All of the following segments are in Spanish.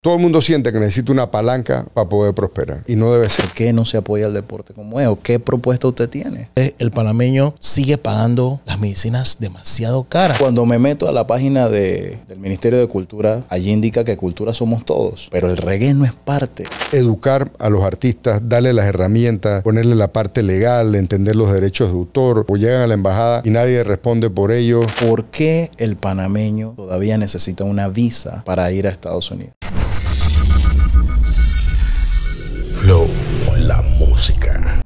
Todo el mundo siente que necesita una palanca para poder prosperar y no debe ser. ¿Por qué no se apoya al deporte como es? ¿O qué propuesta usted tiene? Eh, el panameño sigue pagando las medicinas demasiado caras. Cuando me meto a la página del Ministerio de Cultura, allí indica que cultura somos todos, pero el reggae no es parte. Educar a los artistas, darle las herramientas, ponerle la parte legal, entender los derechos de autor, o llegan a la embajada y nadie responde por ello. ¿Por qué el panameño todavía necesita una visa para ir a Estados Unidos? la música.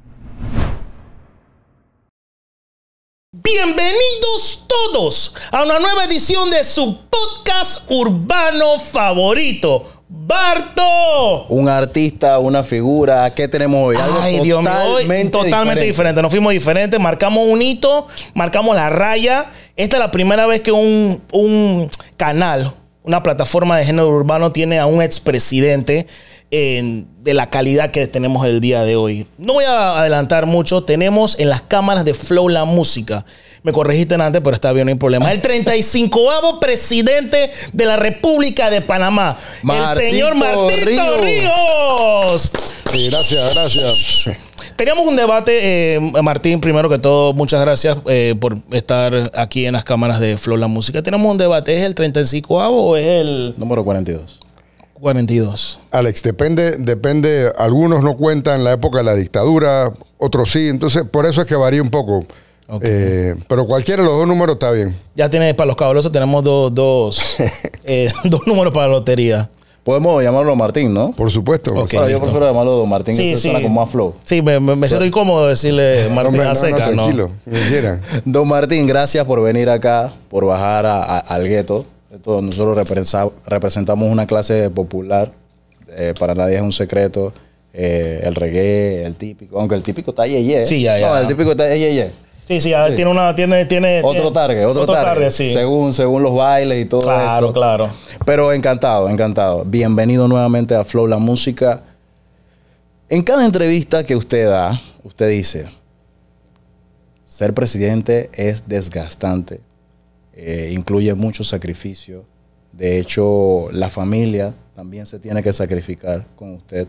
Bienvenidos todos a una nueva edición de su podcast urbano favorito. Barto. Un artista, una figura. ¿Qué tenemos hoy? Algo Ay, totalmente totalmente diferente. Nos fuimos diferentes. Marcamos un hito, marcamos la raya. Esta es la primera vez que un, un canal, una plataforma de género urbano tiene a un expresidente de la calidad que tenemos el día de hoy. No voy a adelantar mucho. Tenemos en las cámaras de Flow la música. Me corregiste antes, pero está bien, no hay problema. El 35avo presidente de la República de Panamá, el señor Martito Ríos. gracias, gracias. Teníamos un debate, eh, Martín, primero que todo, muchas gracias eh, por estar aquí en las cámaras de Flow La Música. Tenemos un debate, ¿es el 35avo o es el... Número 42. 42. Alex, depende, depende, algunos no cuentan la época de la dictadura, otros sí, entonces por eso es que varía un poco. Eh, pero cualquiera de los dos números está bien. Ya tiene, para los cabalosos tenemos dos, dos, eh, dos números para la lotería. Podemos llamarlo Martín, ¿no? Por supuesto. Okay, yo prefiero llamarlo Don Martín, que se suena con más flow. Sí, me, siento incómodo decirle Martín no, tranquilo, Don Martín, gracias por venir acá, por bajar al gueto. Todo nosotros representamos una clase popular, eh, para nadie es un secreto, eh, el reggae, el típico, aunque el típico está ye, ¿eh? Sí, ya, el típico está Sí, sí, tiene una, tiene, tiene. Otro target, otro, Según, según los bailes y todo Claro, claro. Pero encantado, encantado. Bienvenido nuevamente a Flow La Música. En cada entrevista que usted da, usted dice, ser presidente es desgastante eh, incluye mucho sacrificio. De hecho, la familia también se tiene que sacrificar con usted.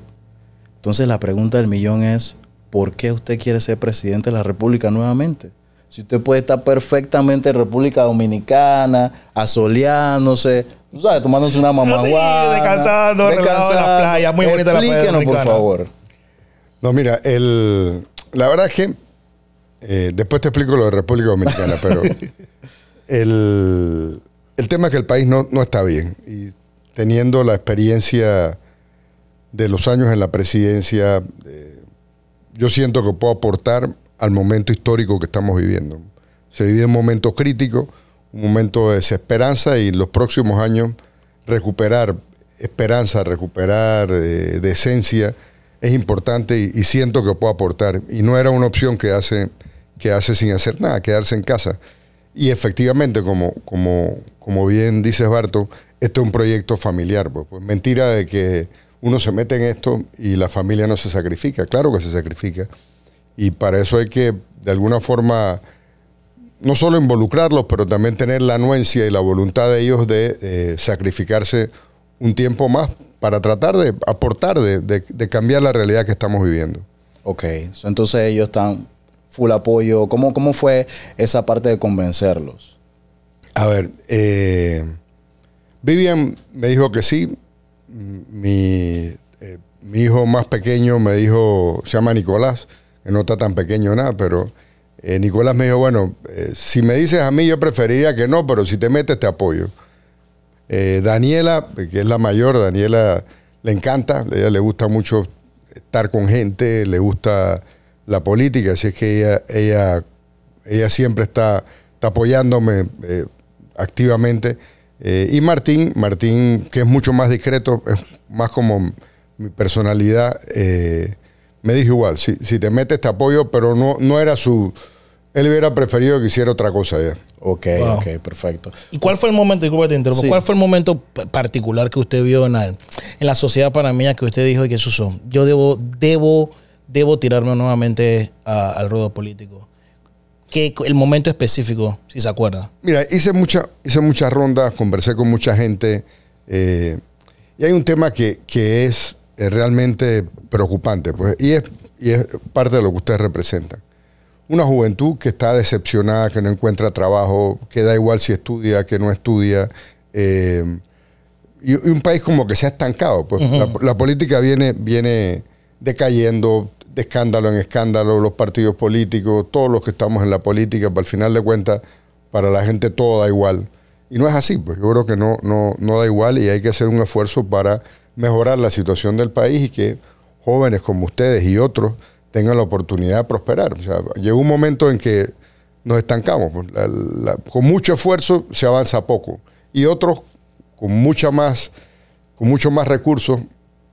Entonces la pregunta del millón es, ¿por qué usted quiere ser presidente de la República nuevamente? Si usted puede estar perfectamente en República Dominicana, asoleándose, sabes, tomándose una mamaguana. Sí, descansando, descansando. en la playa, muy bonita la Explíquenos, por favor. No, mira, el, la verdad es que eh, después te explico lo de República Dominicana, pero el, tema es que el país no, está bien. Y teniendo la experiencia de los años en la presidencia, eh, yo siento que puedo aportar al momento histórico que estamos viviendo. Se vive un momento crítico, un momento de desesperanza y en los próximos años recuperar esperanza, recuperar eh, decencia es importante y, siento que puedo aportar. Y no era una opción que hace, que hace sin hacer nada, quedarse en casa. Y efectivamente, como, como, como bien dices, Barto, esto es un proyecto familiar. Pues, pues, mentira de que uno se mete en esto y la familia no se sacrifica. Claro que se sacrifica. Y para eso hay que, de alguna forma, no solo involucrarlos, pero también tener la anuencia y la voluntad de ellos de eh, sacrificarse un tiempo más para tratar de aportar, de, de cambiar la realidad que estamos viviendo. Ok, entonces ellos están full apoyo? ¿Cómo, cómo fue esa parte de convencerlos? A ver, eh, Vivian me dijo que sí. Eh, mi, hijo más pequeño me dijo, se llama Nicolás, que no está tan pequeño nada, pero eh, Nicolás me dijo, bueno, si me dices a mí yo preferiría que no, pero si te metes te apoyo. Daniela, que es la mayor, Daniela le encanta, a ella le gusta mucho estar con gente, le gusta la política, así es que ella, ella, ella siempre está, apoyándome eh, activamente. Eh, y Martín, Martín, que es mucho más discreto, es más como mi personalidad, eh, me dijo igual, si, te metes te apoyo, pero no, no era su... Él hubiera preferido que hiciera otra cosa ya. Ok, ok, perfecto. ¿Y cuál fue el momento, disculpa te interrumpo, cuál fue el momento particular que usted vio en la, en la sociedad panameña que usted dijo que eso son? Yo debo, debo debo tirarme nuevamente al ruedo político. ¿Qué, el momento específico, si se acuerda. Mira, hice, mucha, hice muchas rondas, conversé con mucha gente eh, y hay un tema que, es eh, realmente preocupante pues, y, es, y es parte de lo que ustedes representan una juventud que está decepcionada, que no encuentra trabajo, que da igual si estudia, que no estudia. Eh, y, un país como que se ha estancado. Pues. la, política viene, viene decayendo de escándalo en escándalo, los partidos políticos, todos los que estamos en la política, para el final de cuentas, para la gente todo da igual. Y no es así, pues yo creo que no, no, no da igual y hay que hacer un esfuerzo para mejorar la situación del país y que jóvenes como ustedes y otros tengan la oportunidad de prosperar. O llegó un momento en que nos estancamos. Pues, con mucho esfuerzo se avanza poco. Y otros, con, mucha más, con mucho más recursos,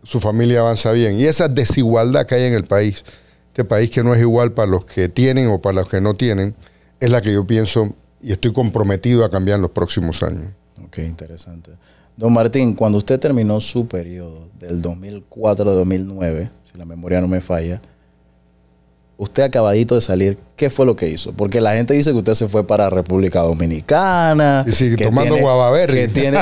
su familia avanza bien. Y esa desigualdad que hay en el país, este país que no es igual para los que tienen o para los que no tienen, es la que yo pienso y estoy comprometido a cambiar en los próximos años. Ok, interesante. Don Martín, cuando usted terminó su periodo del 2004 2009, si la memoria no me falla, usted acabadito de salir, ¿qué fue lo que hizo? Porque la gente dice que usted se fue para República Dominicana. Y sigue tomando tiene,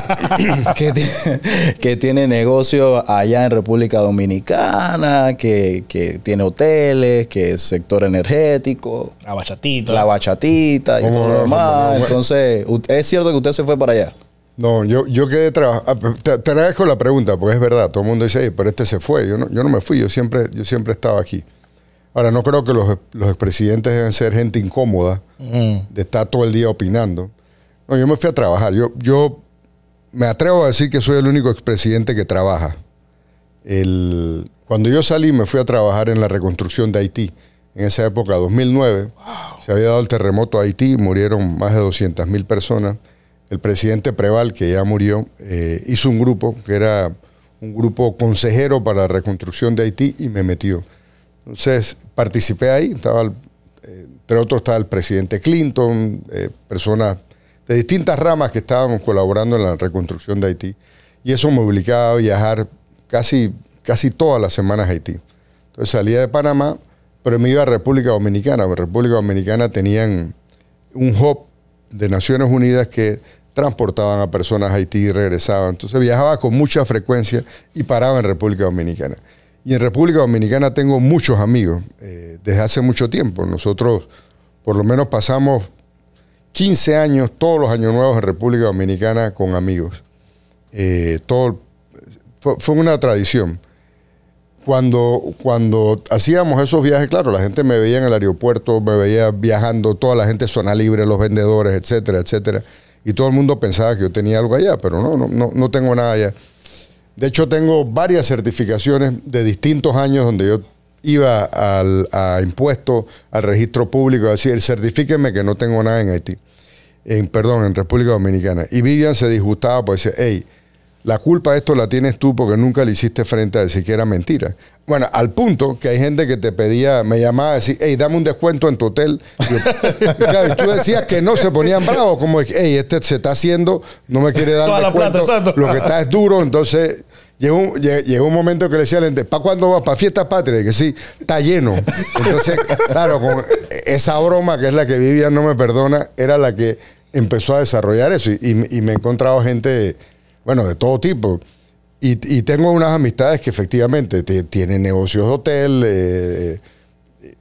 Que tiene, negocio allá en República Dominicana, que, tiene hoteles, que es sector energético. La bachatita. La bachatita y todo lo demás. Entonces, ¿es cierto que usted se fue para allá? No, yo, yo quedé trabajando. Ah, te, agradezco la pregunta, porque es verdad. Todo el mundo dice, pero este se fue. Yo no, yo no me fui, yo siempre, yo siempre estaba aquí. Ahora, no creo que los, los expresidentes deben ser gente incómoda mm. de estar todo el día opinando. No, yo me fui a trabajar. Yo, yo me atrevo a decir que soy el único expresidente que trabaja. cuando yo salí, me fui a trabajar en la reconstrucción de Haití. En esa época, 2009, se había dado el terremoto a Haití, murieron más de 200 mil personas. El presidente Preval, que ya murió, eh, hizo un grupo que era un grupo consejero para la reconstrucción de Haití y me metió. Entonces, participé ahí, estaba, eh, entre otros estaba el presidente Clinton, eh, personas de distintas ramas que estábamos colaborando en la reconstrucción de Haití. Y eso me obligaba a viajar casi, todas las semanas a Haití. Entonces salía de Panamá, pero me iba a República Dominicana. En República Dominicana tenían un hub de Naciones Unidas que transportaban a personas a Haití y regresaban. Entonces viajaba con mucha frecuencia y paraba en República Dominicana. Y en República Dominicana tengo muchos amigos eh, desde hace mucho tiempo. Nosotros por lo menos pasamos 15 años, todos los años nuevos en República Dominicana con amigos. Eh, todo, fue, una tradición. Cuando, cuando hacíamos esos viajes, claro, la gente me veía en el aeropuerto, me veía viajando, toda la gente zona libre, los vendedores, etcétera, etcétera. Y todo el mundo pensaba que yo tenía algo allá, pero no, no, no, no tengo nada allá. De hecho, tengo varias certificaciones de distintos años donde yo iba al, a impuestos, al registro público, a decir, certifíquenme que no tengo nada en Haití, en, perdón, en República Dominicana. Y Vivian se disgustaba por pues, decía, hey, la culpa de esto la tienes tú porque nunca le hiciste frente a siquiera mentira. Bueno, al punto que hay gente que te pedía, me llamaba a decir, hey, dame un descuento en tu hotel. y tú decías que no se ponían bravos, como, hey, este se está haciendo, no me quiere dar Toda la plata, lo que está es duro, entonces... Llegó un, llegó un, momento que le decía la gente, ¿para cuándo vas? ¿Para fiesta patria Que sí, está lleno. Entonces, claro, esa broma que es la que vivía, no me perdona, era la que empezó a desarrollar eso. y me he encontrado gente bueno, de todo tipo. Y, tengo unas amistades que efectivamente tienen negocios de hotel. Eh, eh,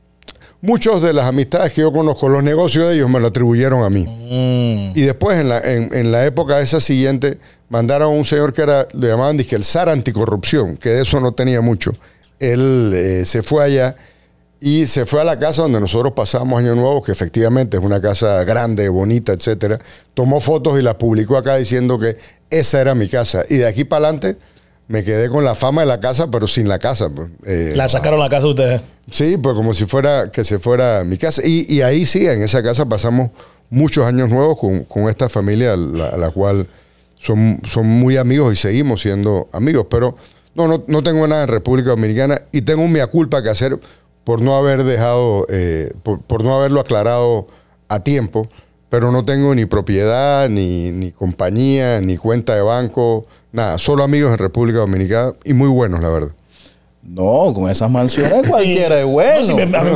muchos de las amistades que yo conozco, los negocios de ellos me lo atribuyeron a mí. Mm. Y después, en la, en, la época esa siguiente, mandaron a un señor que era, le llamaban dije, el zar anticorrupción, que de eso no tenía mucho. Él eh, se fue allá y se fue a la casa donde nosotros pasamos Año Nuevo, que efectivamente es una casa grande, bonita, etcétera. Tomó fotos y las publicó acá diciendo que esa era mi casa. Y de aquí para adelante me quedé con la fama de la casa, pero sin la casa. Pues, eh, la sacaron la casa ustedes. Sí, pues como si fuera que se fuera mi casa. Y, ahí sí, en esa casa pasamos muchos años nuevos con, esta familia, a la cual son, son, muy amigos y seguimos siendo amigos. Pero no, no, tengo nada en República Dominicana y tengo mi culpa que hacer por no haber dejado, eh, por no haberlo aclarado a tiempo pero no tengo ni propiedad, ni, ni, compañía, ni cuenta de banco, nada, solo amigos en República Dominicana y muy buenos, la verdad. No, con esas mansiones cualquiera es bueno. a mí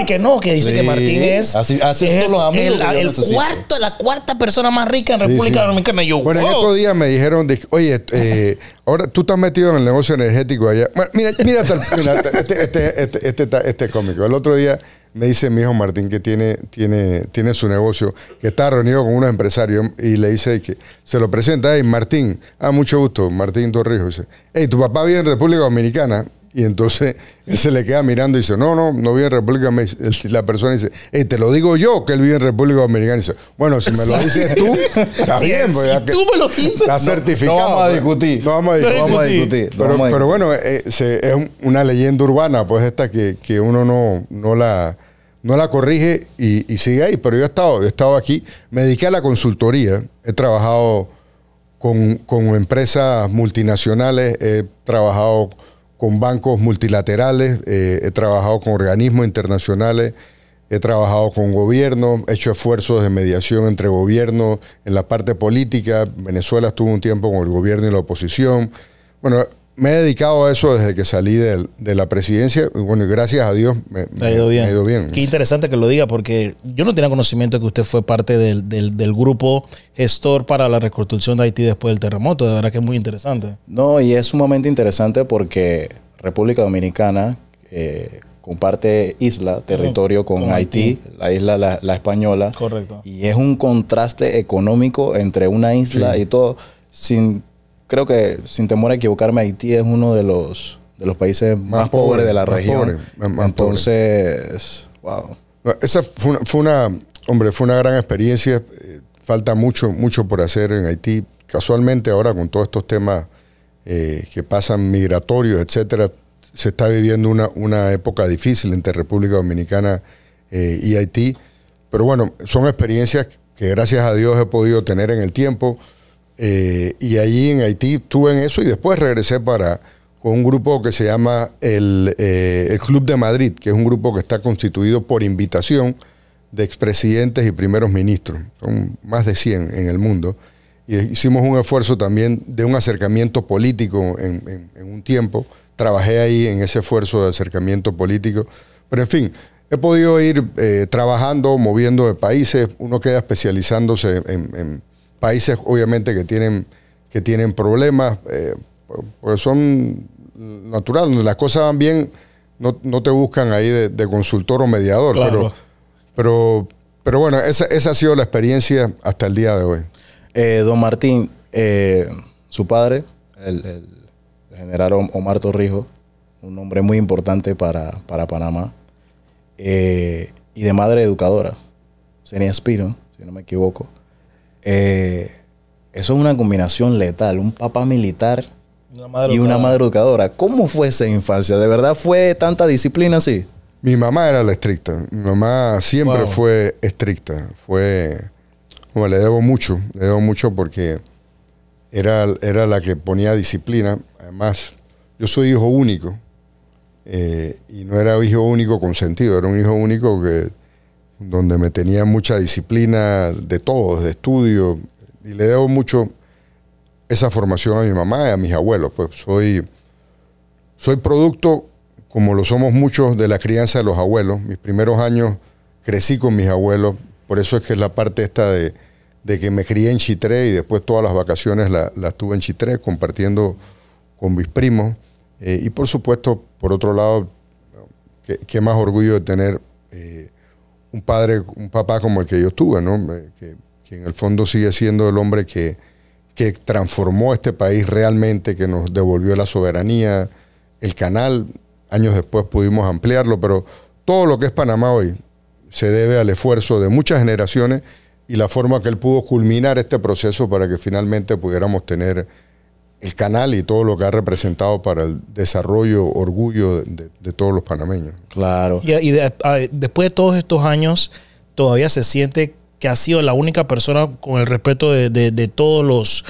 me que no, que dice que Martín es. Así, así es los amigos. El, cuarto, la cuarta persona más rica en República Dominicana. Yo, bueno, el en estos días me dijeron, oye, eh, ahora tú estás metido en el negocio energético allá. mira, mira, mira este este, este, este, este, este cómico. El otro día me dice mi hijo Martín que tiene, tiene, tiene su negocio, que está reunido con unos empresarios y le dice que se lo presenta, hey Martín, a ah, mucho gusto, Martín Torrijos, dice, hey, tu papá viene en República Dominicana, y entonces él se le queda mirando y dice, no, no, no vive en República Dominicana. La persona dice, eh, te lo digo yo que él vive en República Dominicana. Y dice, bueno, si me lo dices tú, está bien. Pues, tú me lo dices. No, vamos a discutir. No vamos a discutir. Pero, bueno, eh, es una leyenda urbana, pues esta que, uno no, no la no la corrige y, sigue ahí. Pero yo he estado, he estado aquí, me dediqué a la consultoría, he trabajado con, con empresas multinacionales, he trabajado con bancos multilaterales, eh, he trabajado con organismos internacionales, he trabajado con gobierno, he hecho esfuerzos de mediación entre gobierno en la parte política. Venezuela estuvo un tiempo con el gobierno y la oposición. Bueno, me he dedicado a eso desde que salí de, la presidencia. Bueno, y gracias a Dios me, ha ido bien. Qué interesante que lo diga, porque yo no tenía conocimiento de que usted fue parte del, del, grupo gestor para la reconstrucción de Haití después del terremoto. De verdad que es muy interesante. No, y es sumamente interesante porque República Dominicana eh, comparte isla, territorio con, Haití, la isla la, Española. Correcto. Y es un contraste económico entre una isla y todo, sin creo que, sin temor a equivocarme, Haití es uno de los, de los países más, pobres de la región. Entonces, wow. esa fue una, hombre, fue una gran experiencia. Eh, falta mucho, mucho por hacer en Haití. Casualmente ahora con todos estos temas eh, que pasan migratorios, etcétera, se está viviendo una, una época difícil entre República Dominicana eh, y Haití. Pero bueno, son experiencias que gracias a Dios he podido tener en el tiempo. Eh, y allí en Haití estuve en eso y después regresé para con un grupo que se llama el, eh, el Club de Madrid, que es un grupo que está constituido por invitación de expresidentes y primeros ministros. Son más de 100 en el mundo. Y hicimos un esfuerzo también de un acercamiento político en, un tiempo. Trabajé ahí en ese esfuerzo de acercamiento político. Pero en fin, he podido ir eh, trabajando, moviendo de países. Uno queda especializándose en países obviamente que tienen, que tienen problemas, pues son naturales, donde las cosas van bien, no, te buscan ahí de, consultor o mediador, pero, pero, bueno, esa, esa, ha sido la experiencia hasta el día de hoy. Eh, don Martín, eh, su padre, el, general Omar Torrijos, un hombre muy importante para, Panamá, y de madre educadora, Senia Spiro, si no me equivoco. Eh, eso es una combinación letal, un papá militar y una madre educadora. ¿Cómo fue esa infancia? ¿De verdad fue tanta disciplina así? Mi mamá era la estricta. Mi mamá siempre fue estricta. Fue. le debo mucho, le debo mucho porque era, era la que ponía disciplina. Además, yo soy hijo único. Eh, y no era hijo único consentido, era un hijo único que donde me tenía mucha disciplina de todo, de estudio, y le debo mucho esa formación a mi mamá y a mis abuelos. Pues soy, soy producto, como lo somos muchos, de la crianza de los abuelos. Mis primeros años crecí con mis abuelos, por eso es que es la parte esta de, que me crié en Chitré y después todas las vacaciones las tuve en Chitré compartiendo con mis primos. Eh, y por supuesto, por otro lado, qué, más orgullo de tener eh, un padre, un papá como el que yo tuve, eh, que, que en el fondo sigue siendo el hombre que, que transformó este país realmente, que nos devolvió la soberanía, el canal, años después pudimos ampliarlo, pero todo lo que es Panamá hoy se debe al esfuerzo de muchas generaciones y la forma que él pudo culminar este proceso para que finalmente pudiéramos tener el canal y todo lo que ha representado para el desarrollo, orgullo de, todos los panameños. Claro. Y, después de todos estos años, todavía se siente que ha sido la única persona, con el respeto de, todos los,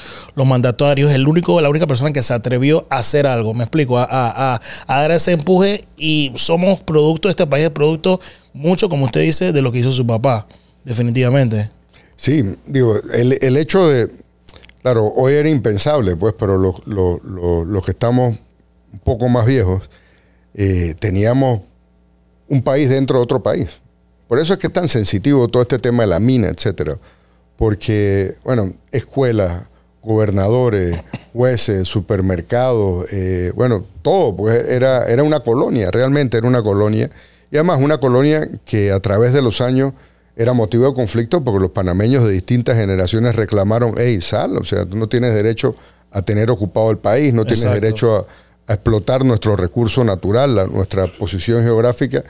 mandatarios, el único, la única persona que se atrevió a hacer algo, me explico, a, dar ese empuje y somos producto, de este país producto mucho, como usted dice, de lo que hizo su papá, definitivamente. Sí, digo, el hecho de, Claro, hoy era impensable, pues, pero los, que estamos un poco más viejos, eh, teníamos un país dentro de otro país. Por eso es que es tan sensitivo todo este tema de la mina, etcétera. Porque, bueno, escuelas, gobernadores, jueces, supermercados, eh, bueno, todo, pues era, era una colonia, realmente era una colonia. Y además una colonia que a través de los años era motivo de conflicto porque los panameños de distintas generaciones reclamaron, hey, sal, o sea, tú no tienes derecho a tener ocupado el país, no tienes derecho a, explotar nuestro recurso natural, nuestra posición geográfica.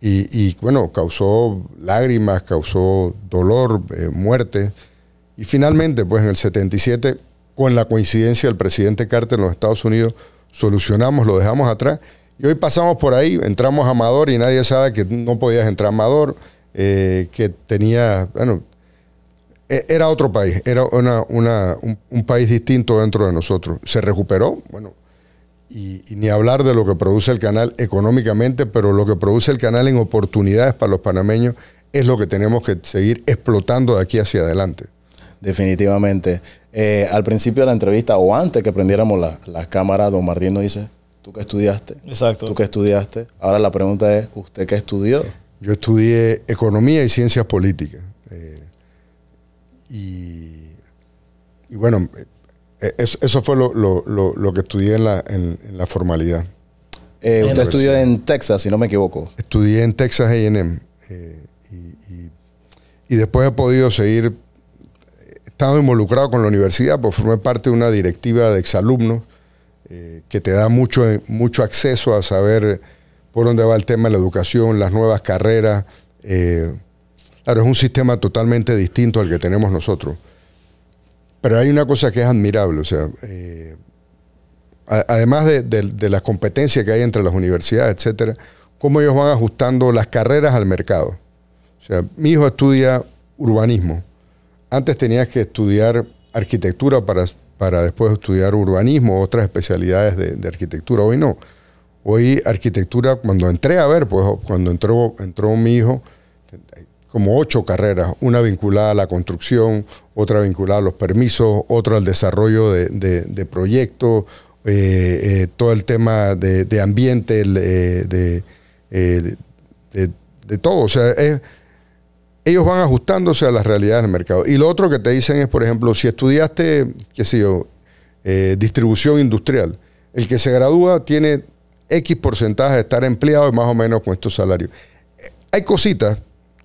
Y, bueno, causó lágrimas, causó dolor, eh, muerte. Y finalmente, pues en el 77, con la coincidencia del presidente Carter en los Estados Unidos, solucionamos, lo dejamos atrás. Y hoy pasamos por ahí, entramos a Amador y nadie sabe que no podías entrar a Amador. Eh, que tenía, bueno, e, era otro país, era una, un, país distinto dentro de nosotros. Se recuperó, bueno, y, ni hablar de lo que produce el canal económicamente, pero lo que produce el canal en oportunidades para los panameños es lo que tenemos que seguir explotando de aquí hacia adelante. Definitivamente. Eh, al principio de la entrevista, o antes que prendiéramos las cámaras, don Martín nos dice, ¿tú qué estudiaste? Exacto. ¿Tú qué estudiaste? Ahora la pregunta es, ¿usted qué estudió? Yo estudié economía y ciencias políticas. Eh, y, bueno, eh, eso, fue lo, que estudié en la, formalidad. Eh, usted estudió en Texas, si no me equivoco. Estudié en Texas AM. y, y, y, después he podido seguir, he estado involucrado con la universidad, pues formé parte de una directiva de exalumnos que te da mucho, mucho acceso a saber por dónde va el tema de la educación, las nuevas carreras. Eh, claro, es un sistema totalmente distinto al que tenemos nosotros. Pero hay una cosa que es admirable, o sea, eh, además de, la competencia que hay entre las universidades, etcétera, cómo ellos van ajustando las carreras al mercado. O sea, mi hijo estudia urbanismo. Antes tenías que estudiar arquitectura para, después estudiar urbanismo, otras especialidades de arquitectura. Hoy no. Hoy arquitectura, cuando entré a ver, pues cuando entró, entró mi hijo, como ocho carreras, una vinculada a la construcción, otra vinculada a los permisos, otra al desarrollo de, proyectos, eh, eh, todo el tema de, ambiente, eh, de, de, todo. O sea, ellos van ajustándose a las realidades del mercado. Y lo otro que te dicen es, por ejemplo, si estudiaste, qué sé yo, distribución industrial, el que se gradúa tiene X porcentaje de estar empleado y más o menos con estos salarios. Hay cositas,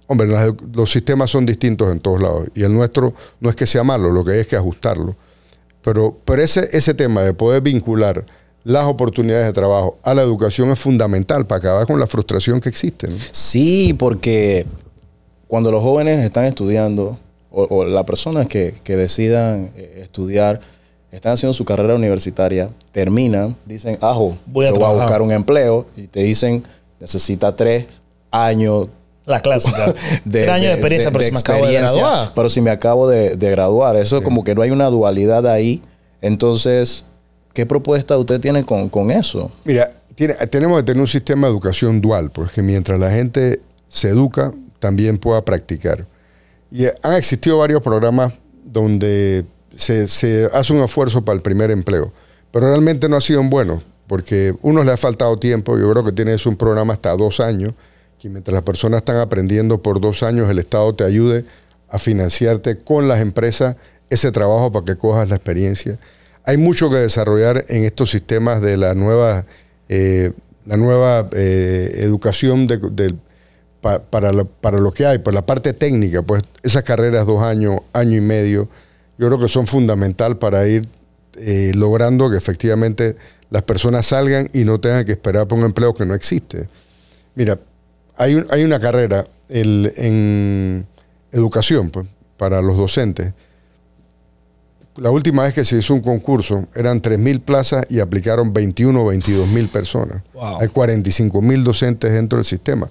hombre, los sistemas son distintos en todos lados y el nuestro no es que sea malo, lo que hay es que ajustarlo. Pero, pero ese, tema de poder vincular las oportunidades de trabajo a la educación es fundamental para acabar con la frustración que existe. Sí, porque cuando los jóvenes están estudiando o, las personas que, que decidan eh, estudiar, están haciendo su carrera universitaria, terminan, dicen, ajo, voy a, voy a buscar un empleo y te dicen, necesita tres años. La clásica. De, tres años de, experiencia, pero si me acabo de graduar. Pero si me acabo de, graduar. Eso es como que no hay una dualidad ahí. Entonces, ¿qué propuesta usted tiene con, eso? Mira, tiene, tenemos que tener un sistema de educación dual, porque mientras la gente se educa, también pueda practicar. Y eh, han existido varios programas donde se, hace un esfuerzo para el primer empleo, pero realmente no ha sido bueno, porque uno le ha faltado tiempo, yo creo que tienes un programa hasta dos años, que mientras las personas están aprendiendo por dos años, el Estado te ayude a financiarte con las empresas ese trabajo para que cojas la experiencia. Hay mucho que desarrollar en estos sistemas de la nueva, eh, la nueva eh, educación para, lo, para lo que hay, por la parte técnica, pues esas carreras dos años, año y medio yo creo que son fundamental para ir eh, logrando que efectivamente las personas salgan y no tengan que esperar por un empleo que no existe. Mira, hay, una carrera en educación pues, para los docentes. La última vez que se hizo un concurso eran 3.000 plazas y aplicaron 21 o 22 personas. Hay 45 docentes dentro del sistema.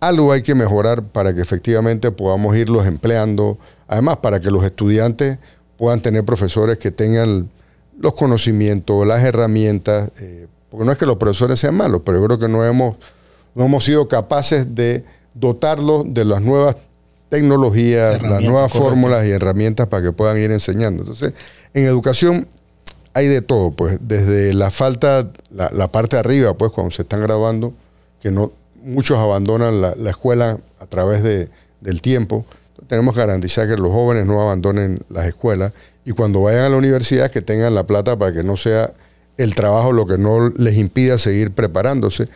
Algo hay que mejorar para que efectivamente podamos irlos empleando. Además, para que los estudiantes puedan tener profesores que tengan los conocimientos, las herramientas, eh, porque no es que los profesores sean malos, pero yo creo que no hemos, no hemos sido capaces de dotarlos de las nuevas tecnologías, las nuevas fórmulas y herramientas para que puedan ir enseñando. Entonces, en educación hay de todo, pues, desde la falta, la, parte de arriba, pues, cuando se están graduando, que no muchos abandonan la, escuela a través de, del tiempo, tenemos que garantizar que los jóvenes no abandonen las escuelas y cuando vayan a la universidad que tengan la plata para que no sea el trabajo lo que no les impida seguir preparándose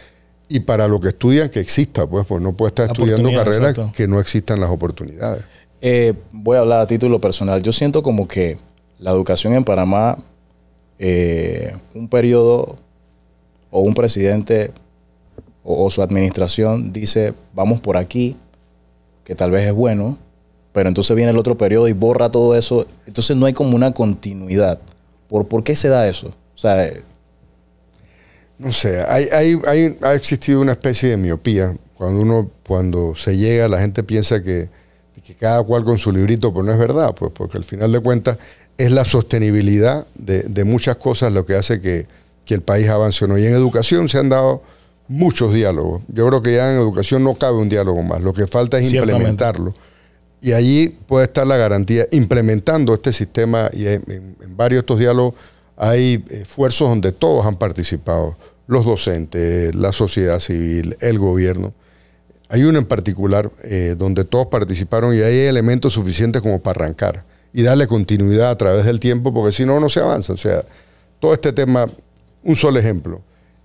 y para lo que estudian que exista, pues, pues no puede estar estudiando carreras que no existan las oportunidades. Eh, voy a hablar a título personal. Yo siento como que la educación en Panamá, eh, un periodo o un presidente o, su administración dice, vamos por aquí, que tal vez es bueno, pero entonces viene el otro periodo y borra todo eso. Entonces no hay como una continuidad. ¿Por, qué se da eso? sea, eh, no sé, hay, hay, hay, ha existido una especie de miopía. Cuando uno, cuando se llega, la gente piensa que, cada cual con su librito, pero pues no es verdad, pues, porque al final de cuentas es la sostenibilidad de, muchas cosas lo que hace que, que, el país avance o no. Y en educación se han dado muchos diálogos. Yo creo que ya en educación no cabe un diálogo más. Lo que falta es implementarlo. Y allí puede estar la garantía implementando este sistema y en, varios de estos diálogos hay esfuerzos donde todos han participado, los docentes, la sociedad civil, el gobierno. Hay uno en particular eh, donde todos participaron y hay elementos suficientes como para arrancar y darle continuidad a través del tiempo, porque si no, no se avanza. O sea, todo este tema, un solo ejemplo.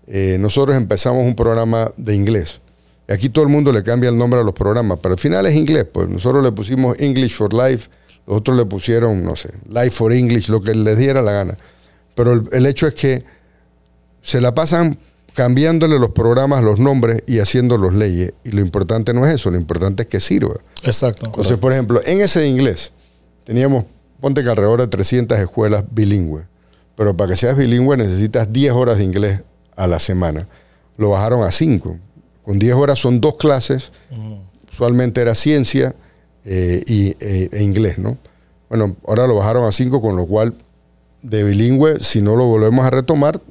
Eh, nosotros empezamos un programa de inglés Aquí todo el mundo le cambia el nombre a los programas, pero al final es inglés. Pues nosotros le pusimos English for Life, los otros le pusieron, no sé, Life for English, lo que les diera la gana. Pero el, hecho es que se la pasan cambiándole los programas, los nombres y haciendo los leyes. Y lo importante no es eso, lo importante es que sirva. Exacto. Entonces, por ejemplo, en ese inglés teníamos, ponte que de 300 escuelas bilingües, pero para que seas bilingüe necesitas 10 horas de inglés a la semana. Lo bajaron a 5 con 10 horas son dos clases, usualmente era ciencia eh, y, eh, e inglés, ¿no? Bueno, ahora lo bajaron a 5, con lo cual de bilingüe, si no lo volvemos a retomar,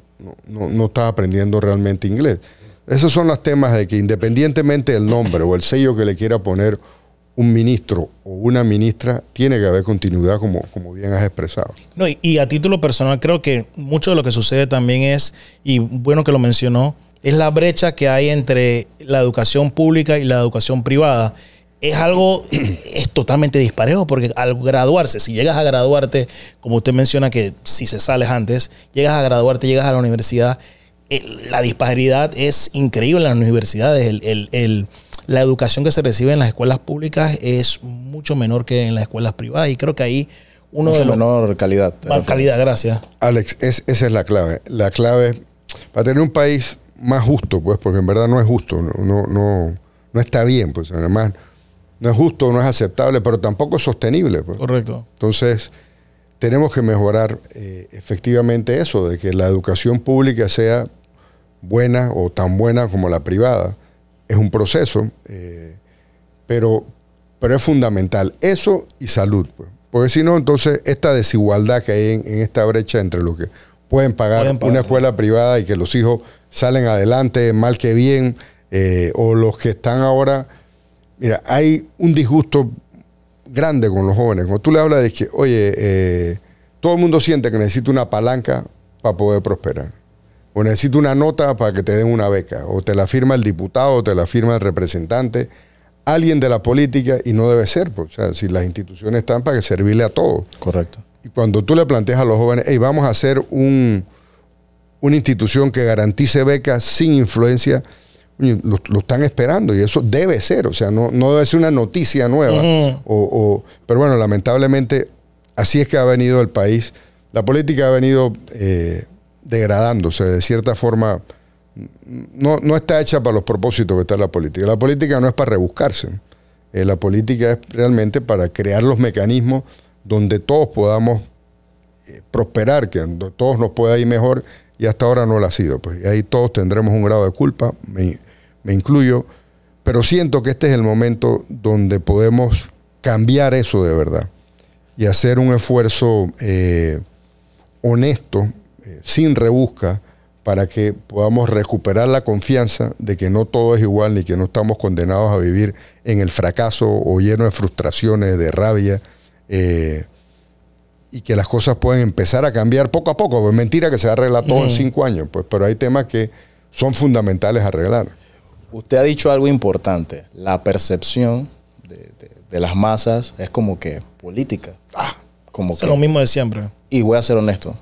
no, está aprendiendo realmente inglés. Esos son los temas de que independientemente del nombre o el sello que le quiera poner un ministro o una ministra, tiene que haber continuidad, como, bien has expresado. No, y, a título personal, creo que mucho de lo que sucede también es, y bueno que lo mencionó, es la brecha que hay entre la educación pública y la educación privada. Es algo, es totalmente disparejo, porque al graduarse, si llegas a graduarte, como usted menciona que si se sales antes, llegas a graduarte, llegas a la universidad, eh, la disparidad es increíble en las universidades. El, la educación que se recibe en las escuelas públicas es mucho menor que en las escuelas privadas y creo que ahí uno de los, menor calidad. Más calidad, gracias. Alex, esa es la clave. La clave para tener un país más justo, pues, porque en verdad no es justo, no, no, no, está bien, pues, además no es justo, no es aceptable, pero tampoco es sostenible. Pues. Correcto. Entonces, tenemos que mejorar eh, efectivamente eso, de que la educación pública sea buena o tan buena como la privada. Es un proceso, eh, pero, pero es fundamental eso y salud. Pues. Porque si no, entonces esta desigualdad que hay en, esta brecha entre lo que pueden pagar una escuela privada y que los hijos salen adelante, mal que bien, eh, o los que están ahora. Mira, hay un disgusto grande con los jóvenes. Cuando tú le hablas de que, oye, eh, todo el mundo siente que necesita una palanca para poder prosperar. O necesita una nota para que te den una beca. O te la firma el diputado, o te la firma el representante. Alguien de la política, y no debe ser. Pues, o sea, si las instituciones están para servirle a todos. Correcto. Y cuando tú le planteas a los jóvenes, hey, vamos a hacer un, una institución que garantice becas sin influencia, lo, están esperando y eso debe ser, o sea, no, no debe ser una noticia nueva. o, pero bueno, lamentablemente así es que ha venido el país, la política ha venido eh, degradándose de cierta forma. No, no, está hecha para los propósitos que está la política. La política no es para rebuscarse. Eh, la política es realmente para crear los mecanismos donde todos podamos eh, prosperar, que todos nos pueda ir mejor y hasta ahora no lo ha sido. Pues. Y ahí todos tendremos un grado de culpa, me, me incluyo, pero siento que este es el momento donde podemos cambiar eso de verdad y hacer un esfuerzo eh, honesto, eh, sin rebusca, para que podamos recuperar la confianza de que no todo es igual ni que no estamos condenados a vivir en el fracaso o lleno de frustraciones, de rabia. Eh, y que las cosas pueden empezar a cambiar poco a poco. Es mentira que se arregla todo en cinco años, pues, pero hay temas que son fundamentales a arreglar. Usted ha dicho algo importante, la percepción de, las masas es como que política. Ah, como es que, lo mismo de siempre. Y voy a ser honesto,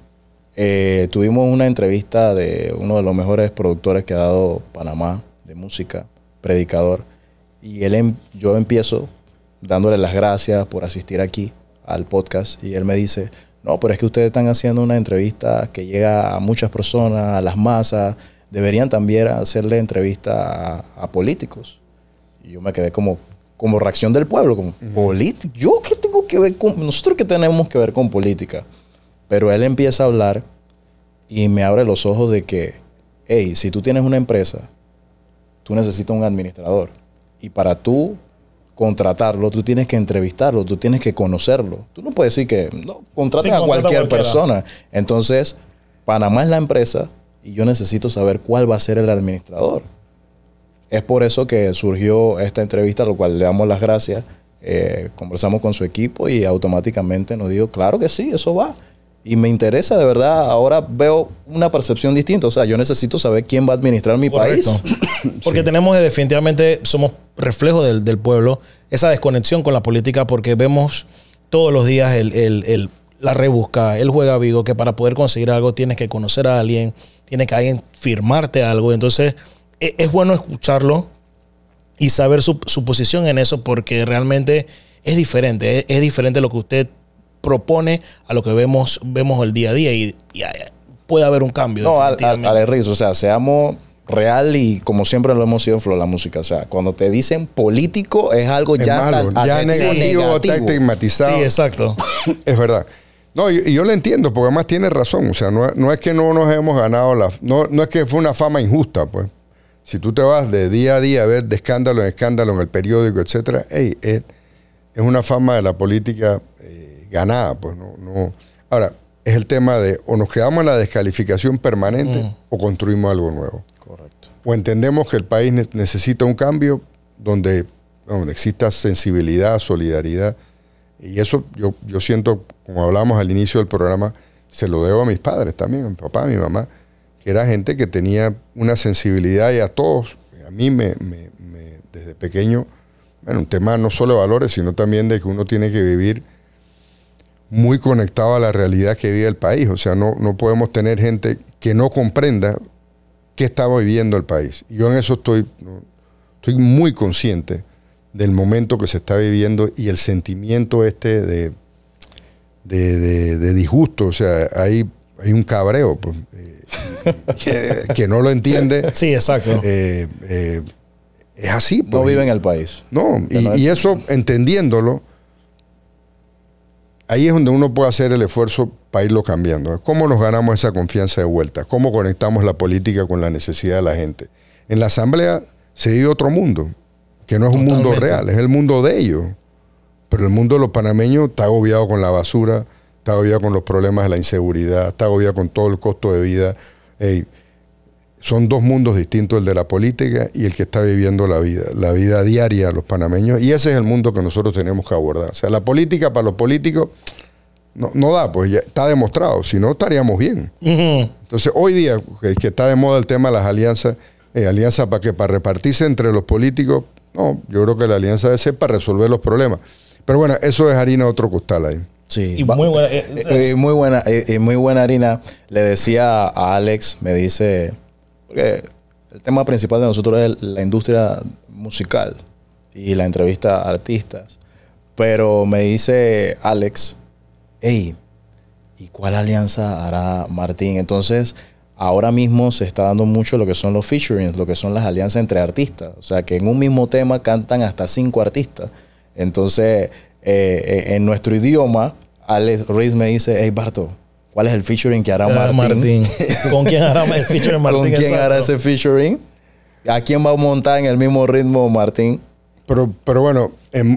eh, tuvimos una entrevista de uno de los mejores productores que ha dado Panamá de música, predicador, y él, em, yo empiezo dándole las gracias por asistir aquí al podcast y él me dice, no, pero es que ustedes están haciendo una entrevista que llega a muchas personas, a las masas, deberían también hacerle entrevista a, políticos. Y yo me quedé como, como reacción del pueblo, como, ¿político? ¿Yo qué tengo que ver con, nosotros qué tenemos que ver con política? Pero él empieza a hablar y me abre los ojos de que, hey, si tú tienes una empresa, tú necesitas un administrador. Y para tú contratarlo, tú tienes que entrevistarlo, tú tienes que conocerlo. Tú no puedes decir que no, contraten a cualquier persona. Entonces, Panamá es la empresa y yo necesito saber cuál va a ser el administrador. Es por eso que surgió esta entrevista, a lo cual le damos las gracias. Eh, conversamos con su equipo y automáticamente nos dijo, claro que sí, eso va y me interesa de verdad. Ahora veo una percepción distinta. O sea, yo necesito saber quién va a administrar mi país. Porque tenemos eh, definitivamente, somos reflejo del, pueblo, esa desconexión con la política porque vemos todos los días el, la rebusca, el juega vivo, que para poder conseguir algo tienes que conocer a alguien, tienes que alguien firmarte algo. Entonces, e, es, bueno escucharlo y saber su, posición en eso porque realmente es diferente. es diferente lo que usted propone a lo que vemos, vemos el día a día y, ah, puede haber un cambio. No, al, al, o sea, seamos real y como siempre lo hemos sido en Flor la Música. O sea, cuando te dicen político es algo ya, ya negativo, está estigmatizado. Sí, exacto. es verdad. No, y, yo lo entiendo, porque además tiene razón. O sea, no, es que no nos hemos ganado la... No, no es que fue una fama injusta, pues. Si tú te vas de día a día a ver de escándalo en escándalo en el periódico, etcétera, es, una fama de la política... Eh, ganada, pues no, no. Ahora, es el tema de o nos quedamos en la descalificación permanente mm. o construimos algo nuevo. Correcto. O entendemos que el país necesita un cambio donde, donde exista sensibilidad, solidaridad. Y eso yo, yo siento, como hablamos al inicio del programa, se lo debo a mis padres también, a mi papá, a mi mamá, que era gente que tenía una sensibilidad y a todos, a mí me, desde pequeño, bueno, un tema no solo de valores, sino también de que uno tiene que vivir muy conectado a la realidad que vive el país. O sea, no, no podemos tener gente que no comprenda qué está viviendo el país. Yo en eso estoy, estoy muy consciente del momento que se está viviendo y el sentimiento este de, de, disgusto. O sea, hay, hay un cabreo pues, eh, que, no lo entiende. Sí, exacto. Eh, eh, es así. Pues, no vive en el país. No, y, y eso entendiéndolo ahí es donde uno puede hacer el esfuerzo para irlo cambiando. ¿Cómo nos ganamos esa confianza de vuelta? ¿Cómo conectamos la política con la necesidad de la gente? En la asamblea se vive otro mundo, que no es un mundo real, es el mundo de ellos. Pero el mundo de los panameños está agobiado con la basura, está agobiado con los problemas de la inseguridad, está agobiado con todo el costo de vida son dos mundos distintos, el de la política y el que está viviendo la vida, la vida diaria de los panameños. Y ese es el mundo que nosotros tenemos que abordar. O sea, la política para los políticos no, no da, pues ya está demostrado, si no estaríamos bien. Entonces, hoy día, que, está de moda el tema de las alianzas, eh, alianzas para que para repartirse entre los políticos, no, yo creo que la alianza debe ser para resolver los problemas. Pero bueno, eso es harina de otro costal ahí. Sí, y muy buena, eh, eh, eh, muy buena harina. Le decía a Alex, me dice, porque el tema principal de nosotros es la industria musical y la entrevista a artistas. Pero me dice Alex, hey, ¿y cuál alianza hará Martín? Entonces, ahora mismo se está dando mucho lo que son los featurings, lo que son las alianzas entre artistas. O sea, que en un mismo tema cantan hasta cinco artistas. Entonces, eh, eh, en nuestro idioma, Alex Ruiz me dice, hey, Barto, ¿Cuál es el featuring que hará Martín? ¿Con quién hará el featuring Martín? ¿Con quién hará ese featuring? ¿A quién va a montar en el mismo ritmo Martín? Pero, bueno,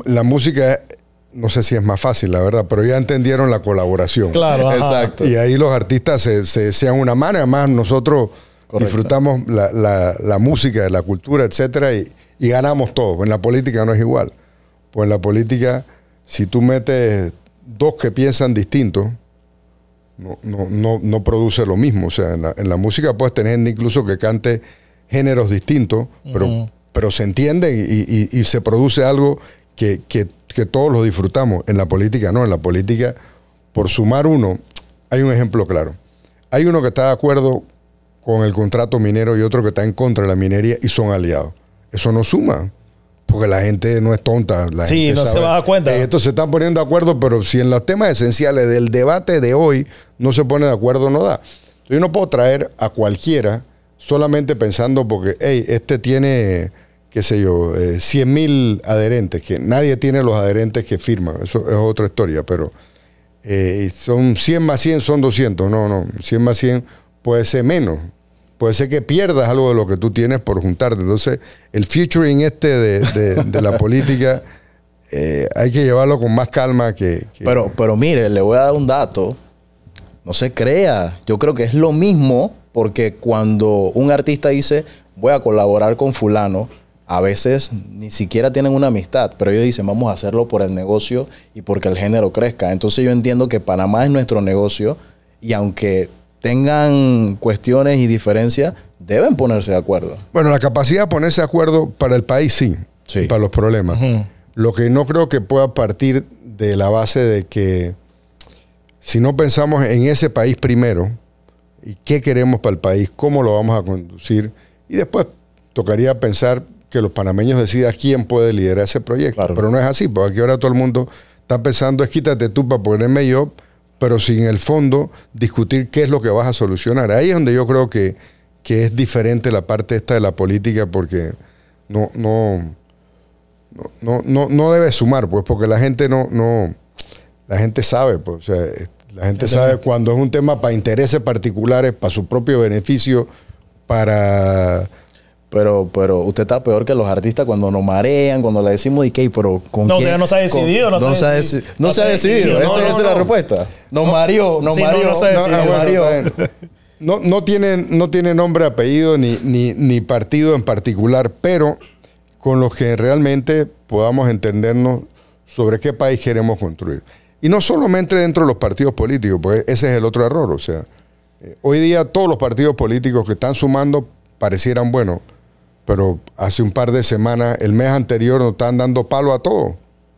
la música no sé si es más fácil, la verdad, pero ya entendieron la colaboración. Claro, exacto. Y ahí los artistas se, se una mano, además nosotros disfrutamos la, la, música, la cultura, etcétera, y, y, ganamos todo. En la política no es igual. Pues en la política, si tú metes dos que piensan distinto, no, no, no, produce lo mismo. O sea, en la, música puedes tener incluso que cante géneros distintos, pero, pero se entiende y, se produce algo que, que, todos lo disfrutamos. En la política no, en la política, por sumar uno, hay un ejemplo claro. Hay uno que está de acuerdo con el contrato minero y otro que está en contra de la minería y son aliados. Eso no suma. Porque la gente no es tonta. sí, no se va a dar cuenta. Eh, esto se están poniendo de acuerdo, pero si en los temas esenciales del debate de hoy no se pone de acuerdo, no da. Yo no puedo traer a cualquiera solamente pensando porque, hey, este tiene, qué sé yo, 100 eh, mil adherentes, que nadie tiene los adherentes que firma. Eso es otra historia, pero eh, son 100 más 100, son 200. No, no, 100 más 100 puede ser menos puede ser que pierdas algo de lo que tú tienes por juntarte. Entonces, el featuring este de, la política eh, hay que llevarlo con más calma que, Pero, pero mire, le voy a dar un dato. No se crea. Yo creo que es lo mismo porque cuando un artista dice voy a colaborar con fulano, a veces ni siquiera tienen una amistad, pero ellos dicen vamos a hacerlo por el negocio y porque el género crezca. Entonces yo entiendo que Panamá es nuestro negocio y aunque tengan cuestiones y diferencias, deben ponerse de acuerdo. Bueno, la capacidad de ponerse de acuerdo para el país sí, para los problemas. Lo que no creo que pueda partir de la base de que si no pensamos en ese país primero y qué queremos para el país, cómo lo vamos a conducir, y después tocaría pensar que los panameños decidan quién puede liderar ese proyecto. Pero no es así, porque ahora todo el mundo está pensando es quítate tú para ponerme yo pero sin el fondo discutir qué es lo que vas a solucionar. Ahí es donde yo creo que, es diferente la parte esta de la política porque no, no, no, no, debe sumar, pues, porque la gente no, no, la gente sabe, pues, la gente sabe cuando es un tema para intereses particulares, para su propio beneficio, para pero, pero usted está peor que los artistas cuando nos marean, cuando le decimos ¿y qué, pero con no, quién? no se ha decidido, no, se ha decidido. No, se ha decidido, esa, es la respuesta. Nos mareó, nos mareó, no, no, tiene, no tiene nombre, apellido ni, ni, partido en particular, pero con los que realmente podamos entendernos sobre qué país queremos construir. Y no solamente dentro de los partidos políticos, porque ese es el otro error. O sea, eh, hoy día todos los partidos políticos que están sumando parecieran buenos pero hace un par de semanas, el mes anterior, nos están dando palo a todos.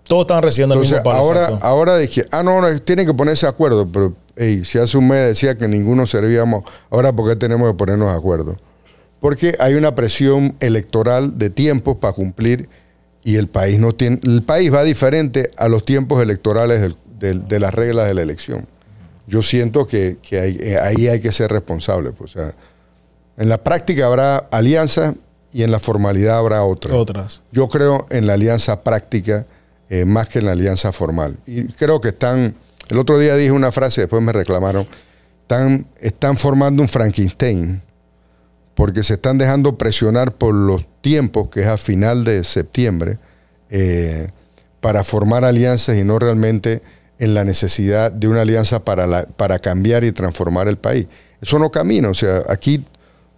Todos están recibiendo el mismo palo. Ahora, ahora dije, ah, no, tienen que ponerse de acuerdo, pero hey, si hace un mes decía que ninguno servíamos, ahora ¿por qué tenemos que ponernos de acuerdo? Porque hay una presión electoral de tiempos para cumplir y el país no tiene, el país va diferente a los tiempos electorales de las reglas de la elección. Yo siento que, eh, ahí hay que ser responsable. Pues, o sea, en la práctica habrá alianzas, y en la formalidad habrá otras. Yo creo en la alianza práctica eh, más que en la alianza formal. Y creo que están, el otro día dije una frase, después me reclamaron, están, están formando un Frankenstein, porque se están dejando presionar por los tiempos, que es a final de septiembre, eh, para formar alianzas y no realmente en la necesidad de una alianza para, para cambiar y transformar el país. Eso no camina, o sea, aquí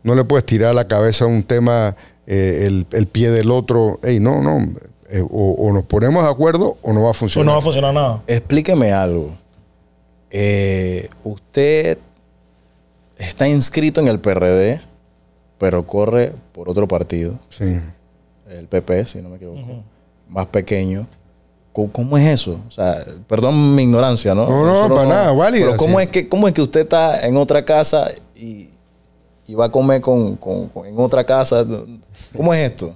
no le puedes tirar la cabeza un tema, eh, el, pie del otro. Ey, no, no. Eh, o, nos ponemos de acuerdo o no va a funcionar. no va a funcionar nada. Explíqueme algo. Eh, usted está inscrito en el PRD, pero corre por otro partido. Sí. El PP, si no me equivoco. Más pequeño. ¿Cómo, es eso? O sea, perdón mi ignorancia, ¿no? No, no, para nada, válido Pero es que, ¿cómo es que usted está en otra casa y y va a comer con, en otra casa. ¿Cómo es esto?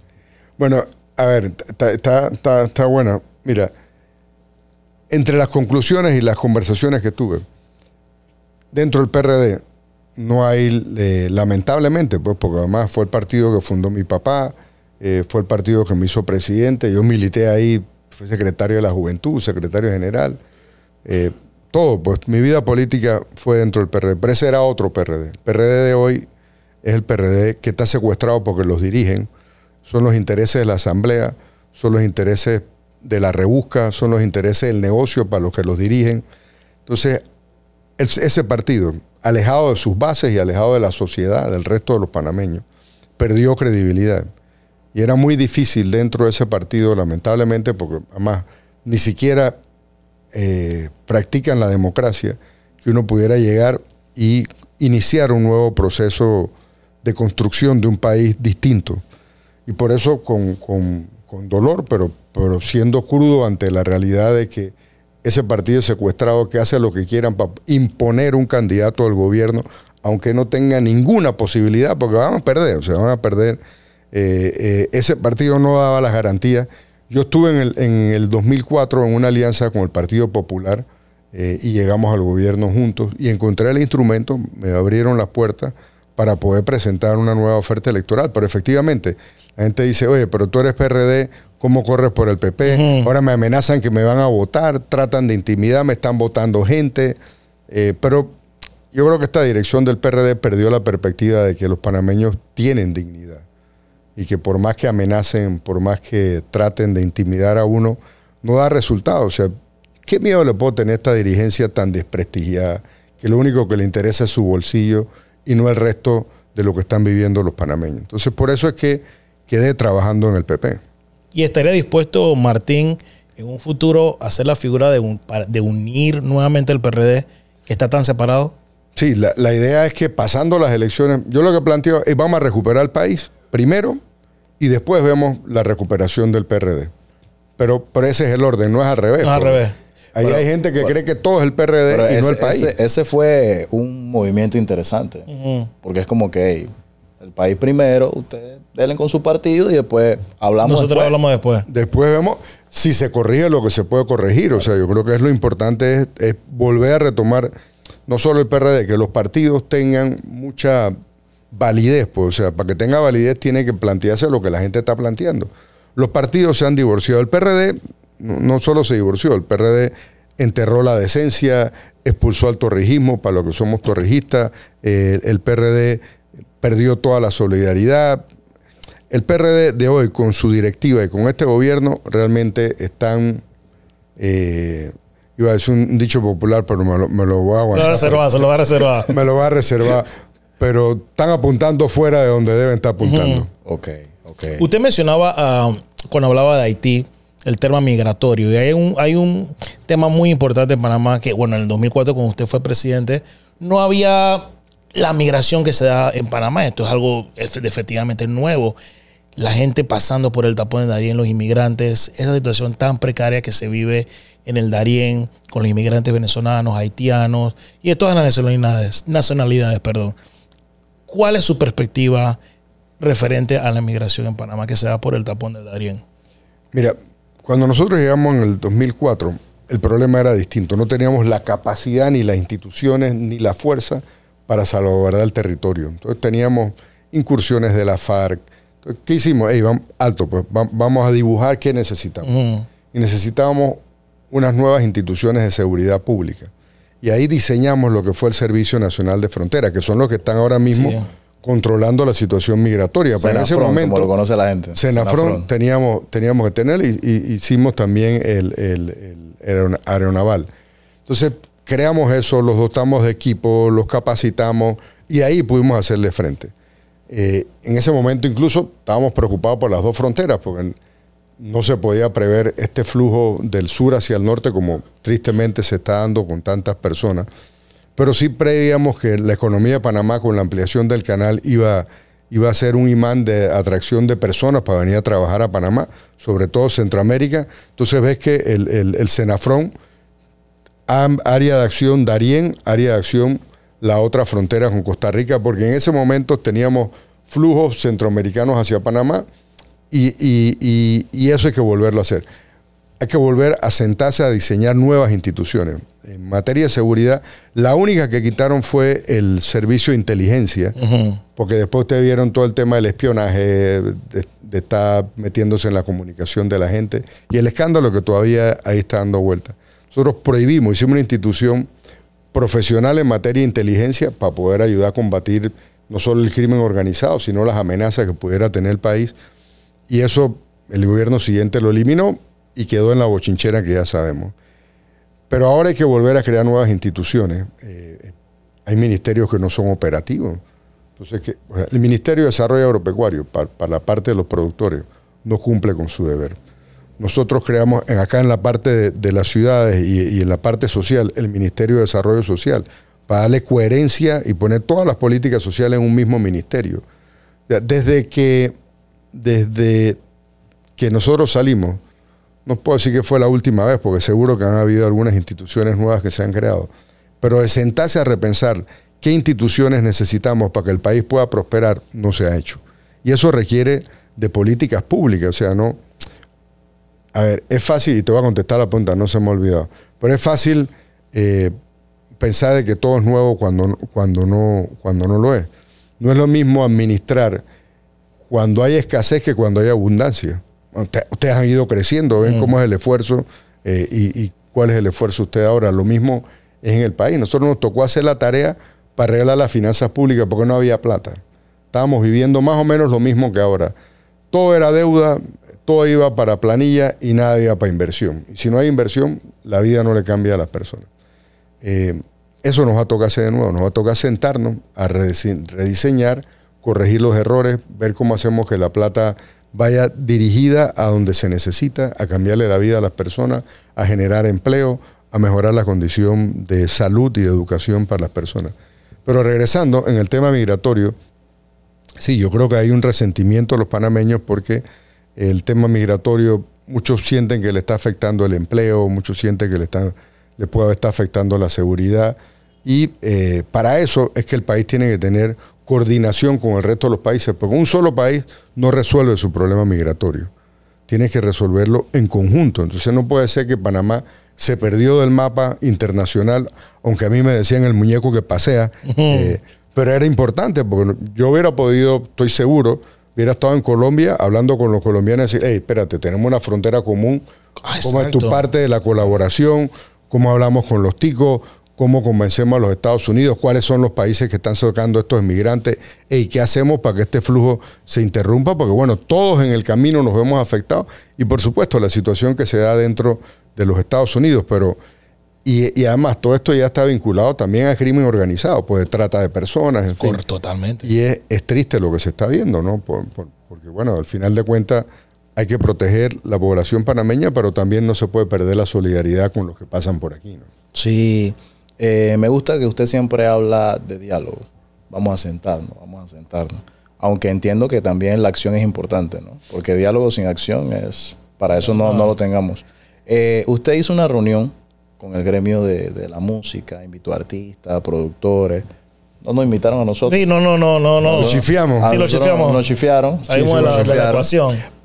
Bueno, a ver, está bueno Mira, entre las conclusiones y las conversaciones que tuve, dentro del PRD no hay, eh, lamentablemente, pues porque además fue el partido que fundó mi papá, eh, fue el partido que me hizo presidente, yo milité ahí, fui secretario de la juventud, secretario general, eh, todo, pues mi vida política fue dentro del PRD, pero ese era otro PRD. El PRD de hoy es el PRD que está secuestrado porque los dirigen, son los intereses de la Asamblea, son los intereses de la rebusca, son los intereses del negocio para los que los dirigen. Entonces, ese partido, alejado de sus bases y alejado de la sociedad, del resto de los panameños, perdió credibilidad. Y era muy difícil dentro de ese partido, lamentablemente, porque además ni siquiera eh, practican la democracia, que uno pudiera llegar y iniciar un nuevo proceso de construcción de un país distinto. Y por eso con, dolor, pero, pero siendo crudo ante la realidad de que ese partido secuestrado que hace lo que quieran para imponer un candidato al gobierno, aunque no tenga ninguna posibilidad, porque van a perder, o sea, van a perder. Eh, eh, ese partido no daba las garantías. Yo estuve en el, 2004 en una alianza con el Partido Popular eh, y llegamos al gobierno juntos y encontré el instrumento, me abrieron las puertas para poder presentar una nueva oferta electoral. Pero efectivamente, la gente dice, oye, pero tú eres PRD, ¿cómo corres por el PP? Ahora me amenazan que me van a votar, tratan de intimidar, me están votando gente. Eh, pero yo creo que esta dirección del PRD perdió la perspectiva de que los panameños tienen dignidad y que por más que amenacen, por más que traten de intimidar a uno, no da resultado. O sea, ¿qué miedo le puedo tener a esta dirigencia tan desprestigiada que lo único que le interesa es su bolsillo? y no el resto de lo que están viviendo los panameños. Entonces, por eso es que quedé trabajando en el PP. ¿Y estaría dispuesto Martín en un futuro a hacer la figura de, unir nuevamente el PRD que está tan separado? Sí, la, idea es que pasando las elecciones, yo lo que planteo es vamos a recuperar el país primero y después vemos la recuperación del PRD. Pero, por ese es el orden, no es al revés. No es al revés. Ahí hay gente que cree que todo es el PRD y no el país. Ese, fue un movimiento interesante. Porque es como que el país primero, ustedes denle con su partido y después hablamos Nosotros hablamos después. Después vemos si se corrige lo que se puede corregir. O sea, yo creo que es lo importante es, volver a retomar no solo el PRD, que los partidos tengan mucha validez, pues, o sea, para que tenga validez tiene que plantearse lo que la gente está planteando. Los partidos se han divorciado del PRD, no, solo se divorció, el PRD enterró la decencia, expulsó al torrijismo, para lo que somos torrijistas, eh, el PRD perdió toda la solidaridad. El PRD de hoy, con su directiva y con este gobierno, realmente están, eh, iba a decir un dicho popular, pero me lo, voy a aguantar. se lo va a reservar. me lo va a reservar, pero están apuntando fuera de donde deben estar apuntando. Usted mencionaba, ah, cuando hablaba de Haití, el tema migratorio. Y hay un, hay un tema muy importante en Panamá que, bueno, en el 2004, cuando usted fue presidente, no había la migración que se da en Panamá. Esto es algo efectivamente nuevo. La gente pasando por el tapón de Darién, los inmigrantes, esa situación tan precaria que se vive en el Darién con los inmigrantes venezolanos, haitianos y de todas las nacionalidades. nacionalidades perdón. ¿Cuál es su perspectiva referente a la migración en Panamá que se da por el tapón de Darién? Mira, cuando nosotros llegamos en el 2004, el problema era distinto. No teníamos la capacidad, ni las instituciones, ni la fuerza para salvaguardar el territorio. Entonces teníamos incursiones de la FARC. ¿Qué hicimos? Ey, vamos, alto, pues vamos a dibujar qué necesitamos. Y necesitábamos unas nuevas instituciones de seguridad pública. Y ahí diseñamos lo que fue el Servicio Nacional de Frontera, que son los que están ahora mismo controlando la situación migratoria. en ese momento, como lo la teníamos, teníamos que tener y, hicimos también el, aeronaval. Entonces creamos eso, los dotamos de equipo, los capacitamos y ahí pudimos hacerle frente. Eh, en ese momento incluso estábamos preocupados por las dos fronteras porque no se podía prever este flujo del sur hacia el norte como tristemente se está dando con tantas personas pero sí prevíamos que la economía de Panamá con la ampliación del canal iba, iba a ser un imán de atracción de personas para venir a trabajar a Panamá, sobre todo Centroamérica. Entonces ves que el, el, Senafrón, área de acción Darién, área de acción la otra frontera con Costa Rica, porque en ese momento teníamos flujos centroamericanos hacia Panamá y, y eso hay que volverlo a hacer. Hay que volver a sentarse a diseñar nuevas instituciones en materia de seguridad, la única que quitaron fue el servicio de inteligencia, porque después ustedes vieron todo el tema del espionaje, de, de, estar metiéndose en la comunicación de la gente y el escándalo que todavía ahí está dando vuelta. Nosotros prohibimos, hicimos una institución profesional en materia de inteligencia para poder ayudar a combatir no solo el crimen organizado, sino las amenazas que pudiera tener el país. Y eso el gobierno siguiente lo eliminó y quedó en la bochinchera que ya sabemos. Pero ahora hay que volver a crear nuevas instituciones. Eh, eh, hay ministerios que no son operativos. Entonces, el Ministerio de Desarrollo Agropecuario, para, la parte de los productores, no cumple con su deber. Nosotros creamos acá en la parte de, las ciudades y, en la parte social el Ministerio de Desarrollo Social para darle coherencia y poner todas las políticas sociales en un mismo ministerio. Desde que, desde que nosotros salimos, no puedo decir que fue la última vez, porque seguro que han habido algunas instituciones nuevas que se han creado, pero de sentarse a repensar qué instituciones necesitamos para que el país pueda prosperar, no se ha hecho. Y eso requiere de políticas públicas, o sea, no... A ver, es fácil, y te voy a contestar la pregunta, no se me ha olvidado, pero es fácil eh, pensar de que todo es nuevo cuando, cuando, no, cuando no lo es. No es lo mismo administrar cuando hay escasez que cuando hay abundancia ustedes han ido creciendo, ven cómo es el esfuerzo eh, y, cuál es el esfuerzo usted ahora. Lo mismo es en el país. Nosotros nos tocó hacer la tarea para arreglar las finanzas públicas porque no había plata. Estábamos viviendo más o menos lo mismo que ahora. Todo era deuda, todo iba para planilla y nada iba para inversión. Y si no hay inversión, la vida no le cambia a las personas. Eh, eso nos va a tocar hacer de nuevo, nos va a tocar sentarnos a rediseñar, corregir los errores, ver cómo hacemos que la plata vaya dirigida a donde se necesita, a cambiarle la vida a las personas, a generar empleo, a mejorar la condición de salud y de educación para las personas. Pero regresando en el tema migratorio, sí, yo creo que hay un resentimiento de los panameños porque el tema migratorio, muchos sienten que le está afectando el empleo, muchos sienten que le, le puede estar afectando la seguridad. Y eh, para eso es que el país tiene que tener coordinación con el resto de los países, porque un solo país no resuelve su problema migratorio. Tiene que resolverlo en conjunto. Entonces no puede ser que Panamá se perdió del mapa internacional, aunque a mí me decían el muñeco que pasea, eh, pero era importante, porque yo hubiera podido, estoy seguro, hubiera estado en Colombia hablando con los colombianos y decir, hey, espérate, tenemos una frontera común, ah, ¿Cómo es tu parte de la colaboración, cómo hablamos con los ticos, cómo convencemos a los Estados Unidos, cuáles son los países que están sacando estos inmigrantes y qué hacemos para que este flujo se interrumpa, porque bueno, todos en el camino nos vemos afectados y por supuesto la situación que se da dentro de los Estados Unidos, pero y, además todo esto ya está vinculado también al crimen organizado, pues trata de personas, en fin. Totalmente. Y es, triste lo que se está viendo, ¿no? porque bueno, al final de cuentas hay que proteger la población panameña, pero también no se puede perder la solidaridad con los que pasan por aquí, ¿no? Sí. Eh, me gusta que usted siempre habla de diálogo. Vamos a sentarnos, vamos a sentarnos. Aunque entiendo que también la acción es importante, ¿no? Porque diálogo sin acción es... Para eso no, lo tengamos. Eh, usted hizo una reunión con el gremio de, la música, invitó a artistas, productores. No nos invitaron a nosotros. Sí, no, no, no, no. no. Lo chifiamos. Sí, chifiamos. Nos chifiaron.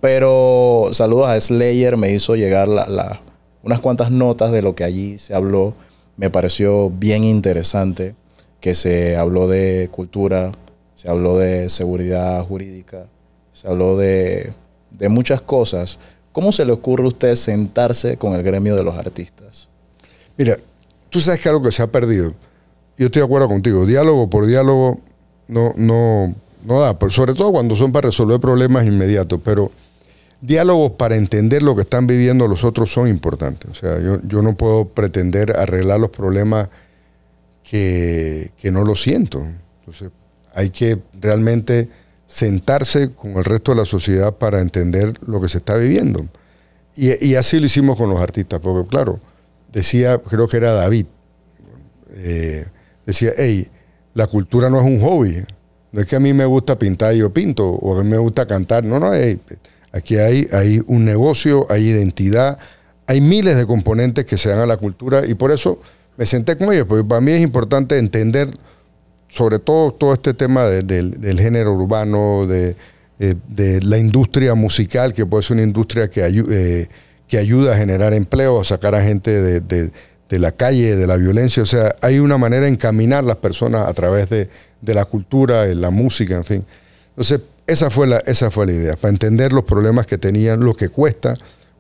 Pero saludos a Slayer, me hizo llegar unas cuantas notas de lo que allí se habló me pareció bien interesante que se habló de cultura, se habló de seguridad jurídica, se habló de, muchas cosas. ¿Cómo se le ocurre a usted sentarse con el gremio de los artistas? Mira, tú sabes que algo que se ha perdido. Yo estoy de acuerdo contigo. Diálogo por diálogo no, no, no da, sobre todo cuando son para resolver problemas inmediatos. Pero diálogos para entender lo que están viviendo los otros son importantes. O sea, yo, no puedo pretender arreglar los problemas que, no lo siento. Entonces, hay que realmente sentarse con el resto de la sociedad para entender lo que se está viviendo. Y, así lo hicimos con los artistas, porque claro, decía, creo que era David, eh, decía, hey, la cultura no es un hobby, no es que a mí me gusta pintar y yo pinto, o a mí me gusta cantar, no, no, hey, Aquí hay, hay un negocio, hay identidad, hay miles de componentes que se dan a la cultura y por eso me senté con ellos, porque para mí es importante entender sobre todo todo este tema del género urbano, eh, de, la industria musical, que puede ser una industria que, eh, que ayuda a generar empleo, a sacar a gente de, la calle, de la violencia. O sea, hay una manera de encaminar las personas a través de, la cultura, de la música, en fin. Entonces, esa fue, la, esa fue la idea, para entender los problemas que tenían, lo que cuesta,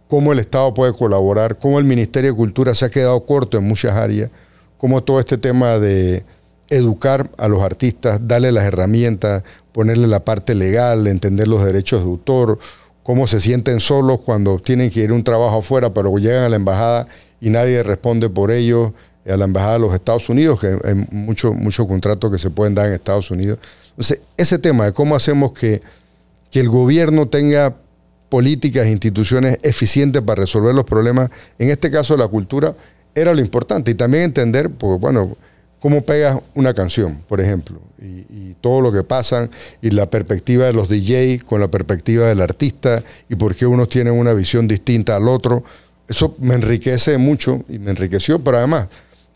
cómo el Estado puede colaborar, cómo el Ministerio de Cultura se ha quedado corto en muchas áreas, cómo todo este tema de educar a los artistas, darle las herramientas, ponerle la parte legal, entender los derechos de autor, cómo se sienten solos cuando tienen que ir a un trabajo afuera, pero llegan a la embajada y nadie responde por ellos, a la embajada de los Estados Unidos, que hay muchos mucho contratos que se pueden dar en Estados Unidos. Entonces, ese tema de cómo hacemos que, el gobierno tenga políticas, e instituciones eficientes para resolver los problemas, en este caso la cultura, era lo importante. Y también entender, pues bueno, cómo pegas una canción, por ejemplo, y, todo lo que pasa y la perspectiva de los DJ con la perspectiva del artista, y por qué unos tienen una visión distinta al otro. Eso me enriquece mucho y me enriqueció, pero además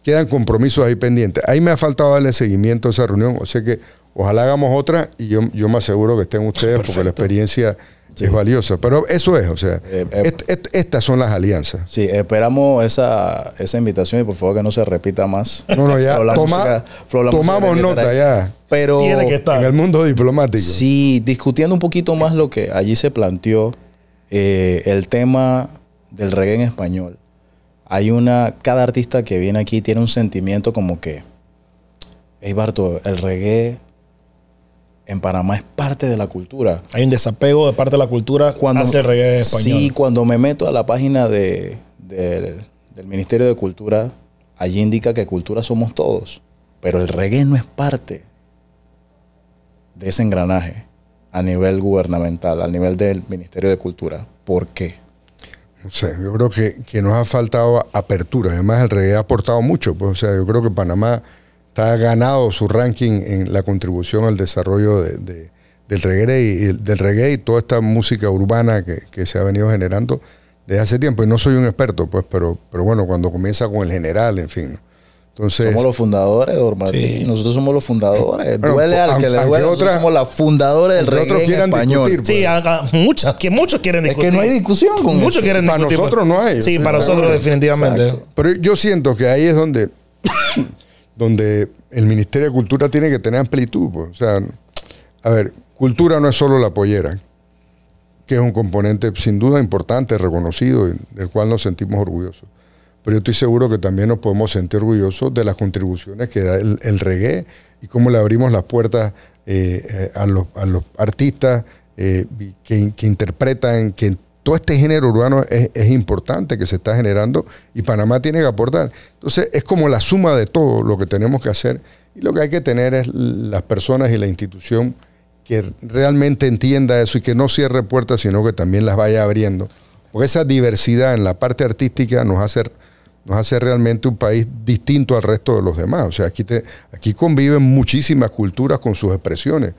quedan compromisos ahí pendientes. Ahí me ha faltado darle seguimiento a esa reunión, o sea que Ojalá hagamos otra y yo, me aseguro que estén ustedes porque la experiencia es valiosa. Pero eso es, o sea, eh, eh, estas son las alianzas. Sí, esperamos esa, invitación y por favor que no se repita más. No, no, ya tomamos nota ya. Pero en el mundo diplomático. Sí, discutiendo un poquito más lo que allí se planteó, eh, el tema del reggae en español. Hay una, cada artista que viene aquí tiene un sentimiento como que, hey Barto, el reggae en Panamá es parte de la cultura. Hay un desapego de parte de la cultura cuando, se el reggae español. Sí, cuando me meto a la página de, del, Ministerio de Cultura, allí indica que cultura somos todos, pero el reggae no es parte de ese engranaje a nivel gubernamental, a nivel del Ministerio de Cultura. ¿Por qué? yo creo que, nos ha faltado apertura. Además, el reggae ha aportado mucho. Pues, o sea, yo creo que Panamá está ganado su ranking en la contribución al desarrollo del, reggae y, del reggae toda esta música urbana que, se ha venido generando desde hace tiempo. Y no soy un experto, pues, pero, pero bueno, cuando comienza con el general, en fin. Entonces, somos los fundadores, Nosotros somos los fundadores. duele al que le duele. somos los fundadores del reggae en español. Sí, pues. muchas, que muchos quieren discutir. Es que no hay discusión con Muchos quieren discutir. Para pues. nosotros no hay. Sí, para nosotros definitivamente. Pero yo siento que ahí es donde donde el Ministerio de Cultura tiene que tener amplitud. Pues. O sea, a ver, cultura no es solo la pollera, que es un componente sin duda importante, reconocido, del cual nos sentimos orgullosos. Pero yo estoy seguro que también nos podemos sentir orgullosos de las contribuciones que da el, reggae y cómo le abrimos las puertas eh, eh, a, los, artistas eh, que, que interpretan, que todo este género urbano es, importante que se está generando y Panamá tiene que aportar. Entonces es como la suma de todo lo que tenemos que hacer y lo que hay que tener es las personas y la institución que realmente entienda eso y que no cierre puertas, sino que también las vaya abriendo. Porque esa diversidad en la parte artística nos hace, nos hace realmente un país distinto al resto de los demás. O sea, aquí, te, aquí conviven muchísimas culturas con sus expresiones.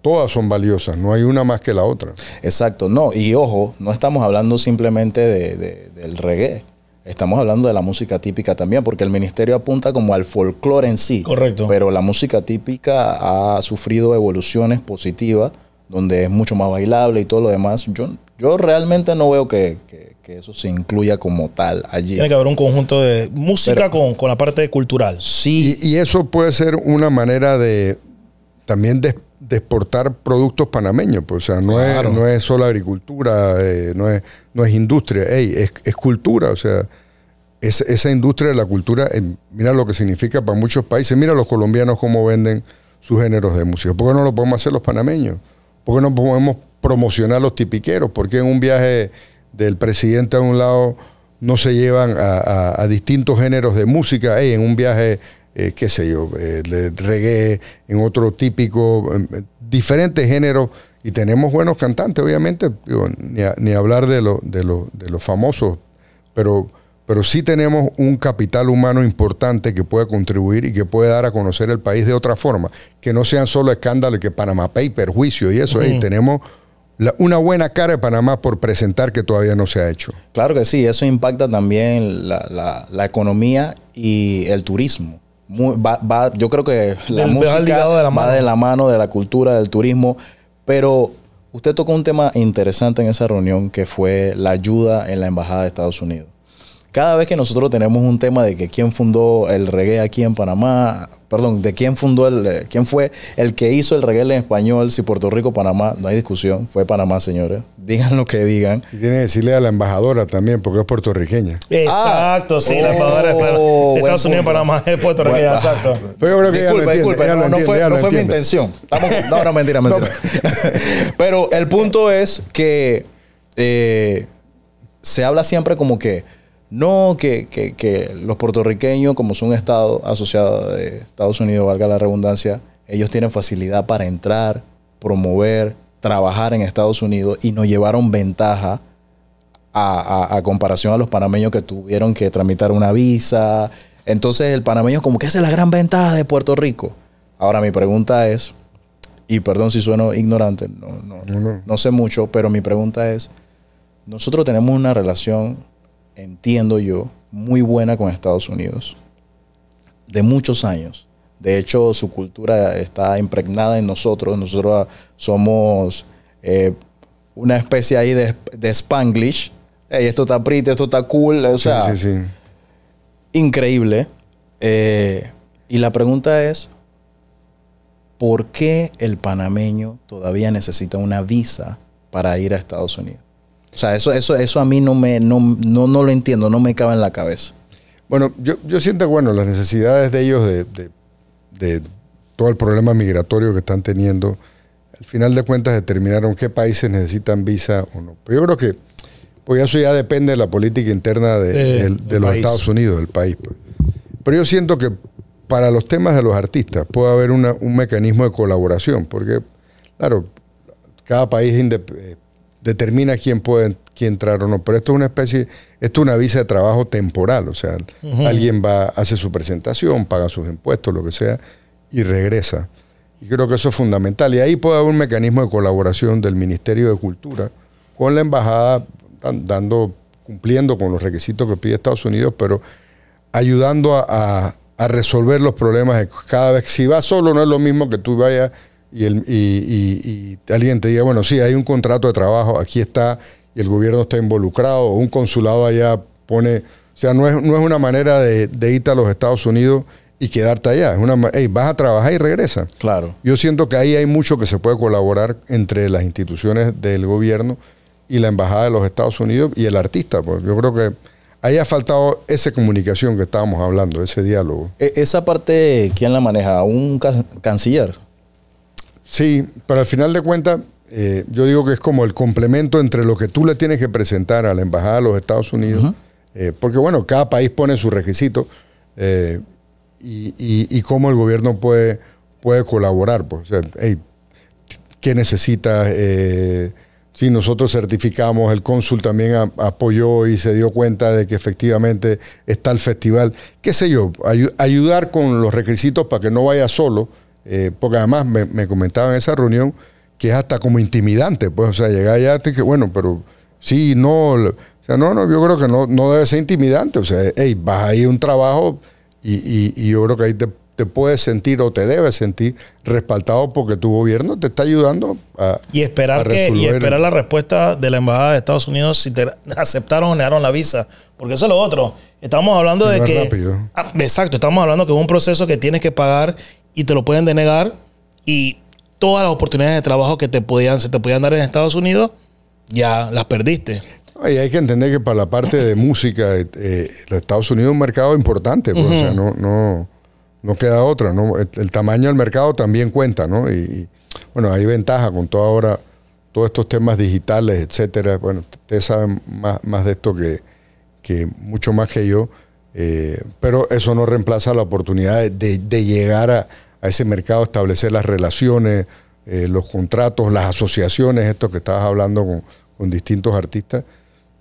Todas son valiosas, no hay una más que la otra. Exacto, no, y ojo, no estamos hablando simplemente de, del reggae, estamos hablando de la música típica también, porque el ministerio apunta como al folclore en sí. Correcto. Pero la música típica ha sufrido evoluciones positivas, donde es mucho más bailable y todo lo demás. Yo, yo realmente no veo que, eso se incluya como tal allí. Tiene que haber un conjunto de música con, la parte cultural. Sí. Y, eso puede ser una manera de también de de exportar productos panameños, pues, o sea, no, es, solo agricultura, eh, no, es, no es industria, es, cultura, o sea, esa industria de la cultura, em, mira lo que significa para muchos países, mira los colombianos cómo venden sus géneros de música, ¿por qué no lo podemos hacer los panameños? ¿Por qué no podemos promocionar los tipiqueros? ¿Por qué en un viaje del presidente a un lado no se llevan a, distintos géneros de música? en un viaje eh, qué sé yo, eh, reggae, en otro típico, em, em, diferentes géneros. Y tenemos buenos cantantes, obviamente, ni, hablar de, lo, de, los famosos, pero, pero sí tenemos un capital humano importante que puede contribuir y que puede dar a conocer el país de otra forma, que no sean solo escándalos, que Panamá pay perjuicio y eso, y tenemos una buena cara de Panamá por presentar que todavía no se ha hecho. Claro que sí, eso impacta también la, la economía y el turismo va, yo creo que la música va de la mano de la cultura, del turismo, pero usted tocó un tema interesante en esa reunión que fue la ayuda en la Embajada de Estados Unidos cada vez que nosotros tenemos un tema de que quién fundó el reggae aquí en Panamá, perdón, de quién fundó el, eh, quién fue el que hizo el reggae en español, si Puerto Rico, Panamá, no hay discusión, fue Panamá, señores. Digan lo que digan. Y tiene que decirle a la embajadora también, porque es puertorriqueña. Exacto, sí, la ah. embajadora es oh, de Estados Unidos, Panamá, es puertorriqueña, exacto. Pero yo no, fue, mi intención. no, no, mentira, mentira. Pero el punto es que eh, se habla siempre como que no, que, que, los puertorriqueños, como son un Estado asociado de Estados Unidos, valga la redundancia, ellos tienen facilidad para entrar, promover, trabajar en Estados Unidos y nos llevaron ventaja a, comparación a los panameños que tuvieron que tramitar una visa. Entonces el panameño como que hace es la gran ventaja de Puerto Rico. Ahora mi pregunta es, y perdón si sueno ignorante, no, no, no sé mucho, pero mi pregunta es, nosotros tenemos una relación entiendo yo, muy buena con Estados Unidos, de muchos años. De hecho, su cultura está impregnada en nosotros. Nosotros somos eh, una especie ahí de, de spanglish. esto está pretty, esto está cool. O sea, increíble. Eh, y la pregunta es, ¿por qué el panameño todavía necesita una visa para ir a Estados Unidos? O sea, eso, eso, eso a mí no, me, no, no, lo entiendo, no me cabe en la cabeza. Bueno, yo, siento, bueno, las necesidades de ellos de, todo el problema migratorio que están teniendo, al final de cuentas determinaron qué países necesitan visa o no. Pero yo creo que, pues eso ya depende de la política interna de, los Estados Unidos, del país. Pues. Pero yo siento que para los temas de los artistas puede haber un mecanismo de colaboración, porque, claro, cada país es independiente, eh, determina quién puede quién entrar o no. Pero esto es una especie, esto es una visa de trabajo temporal. O sea, alguien va, hace su presentación, paga sus impuestos, lo que sea, y regresa. Y creo que eso es fundamental. Y ahí puede haber un mecanismo de colaboración del Ministerio de Cultura con la embajada, dando, cumpliendo con los requisitos que pide Estados Unidos, pero ayudando a, resolver los problemas cada vez. Si va solo, no es lo mismo que tú vayas y, y, y, alguien te diga, bueno, sí, hay un contrato de trabajo, aquí está, y el gobierno está involucrado, un consulado allá pone, o sea, no es, no es una manera de, irte a los Estados Unidos y quedarte allá. Es una, hey, vas a trabajar y regresa. Claro. Yo siento que ahí hay mucho que se puede colaborar entre las instituciones del gobierno y la embajada de los Estados Unidos y el artista. Pues yo creo que ahí ha faltado esa comunicación que estábamos hablando, ese diálogo. E-, esa parte, ¿quién la maneja? Un canciller. Sí, pero al final de cuentas, eh, yo digo que es como el complemento entre lo que tú le tienes que presentar a la Embajada de los Estados Unidos, eh, porque bueno, cada país pone su requisito eh, y, y, cómo el gobierno puede, puede colaborar. Pues. O sea, ¿qué necesitas? si nosotros certificamos, el cónsul también apoyó y se dio cuenta de que efectivamente está el festival, qué sé yo, ayudar con los requisitos para que no vaya solo eh, porque además me, comentaba en esa reunión que es hasta como intimidante, pues, o sea, llegar allá te que bueno, pero sí, no, o sea, no, no, yo creo que no, no debe ser intimidante, o sea, hey, vas ahí a un trabajo y, y, yo creo que ahí te, puedes sentir o te debes sentir respaldado porque tu gobierno te está ayudando a y esperar que y esperar la respuesta de la embajada de Estados Unidos si te aceptaron o negaron la visa, porque eso es lo otro. Estamos hablando de que ah, exacto, estamos hablando que es un proceso que tienes que pagar y te lo pueden denegar y todas las oportunidades de trabajo que te podían, se te podían dar en Estados Unidos, ya las perdiste. Y hay que entender que para la parte de música, eh, eh, Estados Unidos es un mercado importante, pues, no, no, queda otra, ¿no? El, tamaño del mercado también cuenta, ¿no? Y, bueno, hay ventaja con todo ahora, todos estos temas digitales, etcétera. Bueno, ustedes saben más, más de esto que, mucho más que yo, eh, pero eso no reemplaza la oportunidad de llegar a, a ese mercado, establecer las relaciones, eh, los contratos, las asociaciones, esto que estabas hablando con, distintos artistas.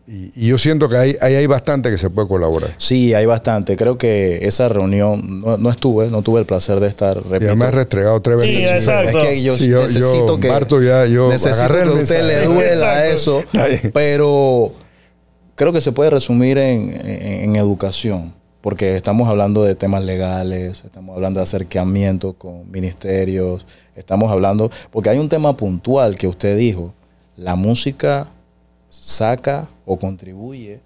Y, yo siento que hay, hay, bastante que se puede colaborar. Sí, hay bastante. Creo que esa reunión, no, estuve, no tuve el placer de estar. Y me has restregado tres veces. Sí, Es que yo, sí, necesito que, necesito que usted le duela eso, pero creo que se puede resumir en, en educación porque estamos hablando de temas legales, estamos hablando de acercamiento con ministerios, estamos hablando, porque hay un tema puntual que usted dijo, la música saca o contribuye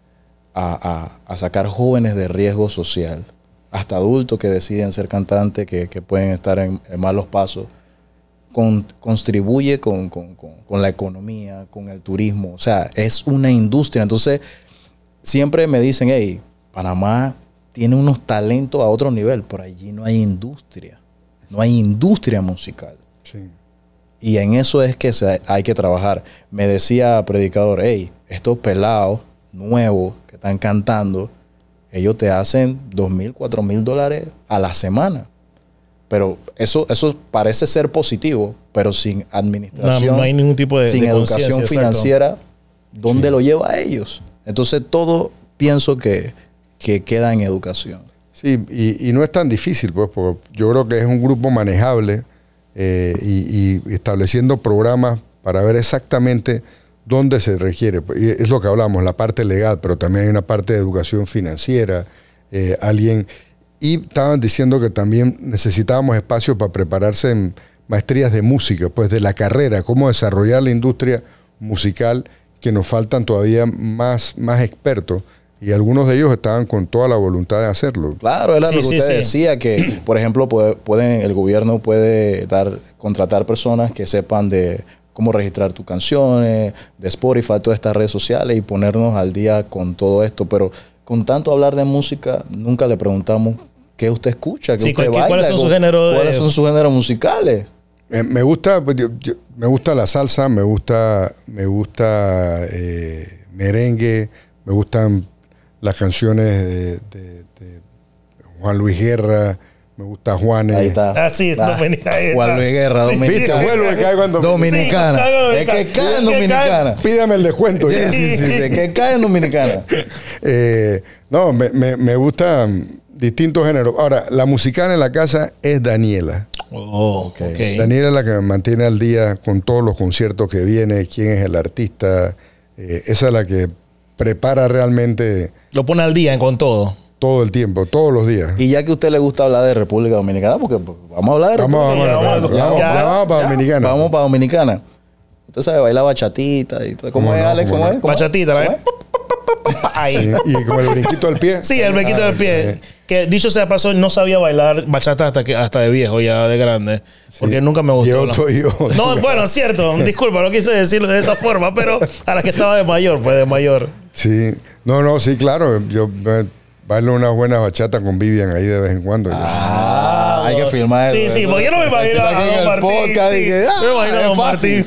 a, sacar jóvenes de riesgo social, hasta adultos que deciden ser cantantes, que, pueden estar en, malos pasos, contribuye con, con la economía, con el turismo, o sea, es una industria, entonces siempre me dicen, hey, Panamá tiene unos talentos a otro nivel. Por allí no hay industria. No hay industria musical. Y en eso es que hay que trabajar. Me decía predicador, hey, estos pelados nuevos que están cantando, ellos te hacen dos mil, cuatro mil dólares a la semana. Pero eso, eso parece ser positivo, pero sin administración, no, hay ningún tipo de, sin educación financiera, ¿dónde lo lleva a ellos? Entonces todo pienso que que queda en educación. Sí, y, no es tan difícil, pues, porque yo creo que es un grupo manejable eh, y, estableciendo programas para ver exactamente dónde se requiere. Pues, es lo que hablamos, la parte legal, pero también hay una parte de educación financiera, eh, alguien... Y estaban diciendo que también necesitábamos espacio para prepararse en maestrías de música, pues de la carrera, cómo desarrollar la industria musical, que nos faltan todavía más, más expertos y algunos de ellos estaban con toda la voluntad de hacerlo. Claro, es lo que usted decía, que por ejemplo pueden, el gobierno puede dar, contratar personas que sepan de cómo registrar tus canciones, de Spotify, todas estas redes sociales y ponernos al día con todo esto. Pero con tanto hablar de música, nunca le preguntamos qué usted escucha, qué usted baila. ¿Cuáles son sus géneros? musicales? Eh, me gusta, pues, me gusta la salsa, me gusta, me gusta eh, merengue, me gustan las canciones de, Juan Luis Guerra, me gusta Juan Ahí está. Así ah, es, Dominicana. Juan Luis Guerra, Dominicana. Viste, cae cuando... Dominicana. es que cae Dominicana. Pídame el descuento. Sí, sí, sí, Es que cae en Dominicana. Eh, no, me, me, me gustan distintos géneros. Ahora, la musicana en la casa es Daniela. Oh, okay. Daniela es la que me mantiene al día con todos los conciertos que viene, quién es el artista. Eh, esa es la que prepara realmente. Lo pone al día con todo. Todo el tiempo, todos los días. Y ya que a usted le gusta hablar de República Dominicana, porque vamos a hablar de República Dominicana. Vamos, vamos, vamos, para Dominicana. Vamos para Dominicana. Entonces baila bachatita y todo. ¿Cómo, es, Alex? Bachatita, ¿la Y, como el brinquito del pie. Sí, el brinquito al del pie. Que dicho sea paso, no sabía bailar bachata hasta que hasta de viejo, ya de grande. Porque nunca me gustó. Yo, estoy yo. No, bueno, cierto. Disculpa, no quise decirlo de esa forma, pero a la que estaba de mayor, pues de mayor. Sí. No, no, sí, claro. Yo eh, bailo una buena bachata con Vivian ahí de vez en cuando. Ah, ah hay que filmar. Sí, sí, porque yo no me imagino a ah, me imagino a Don Es fácil.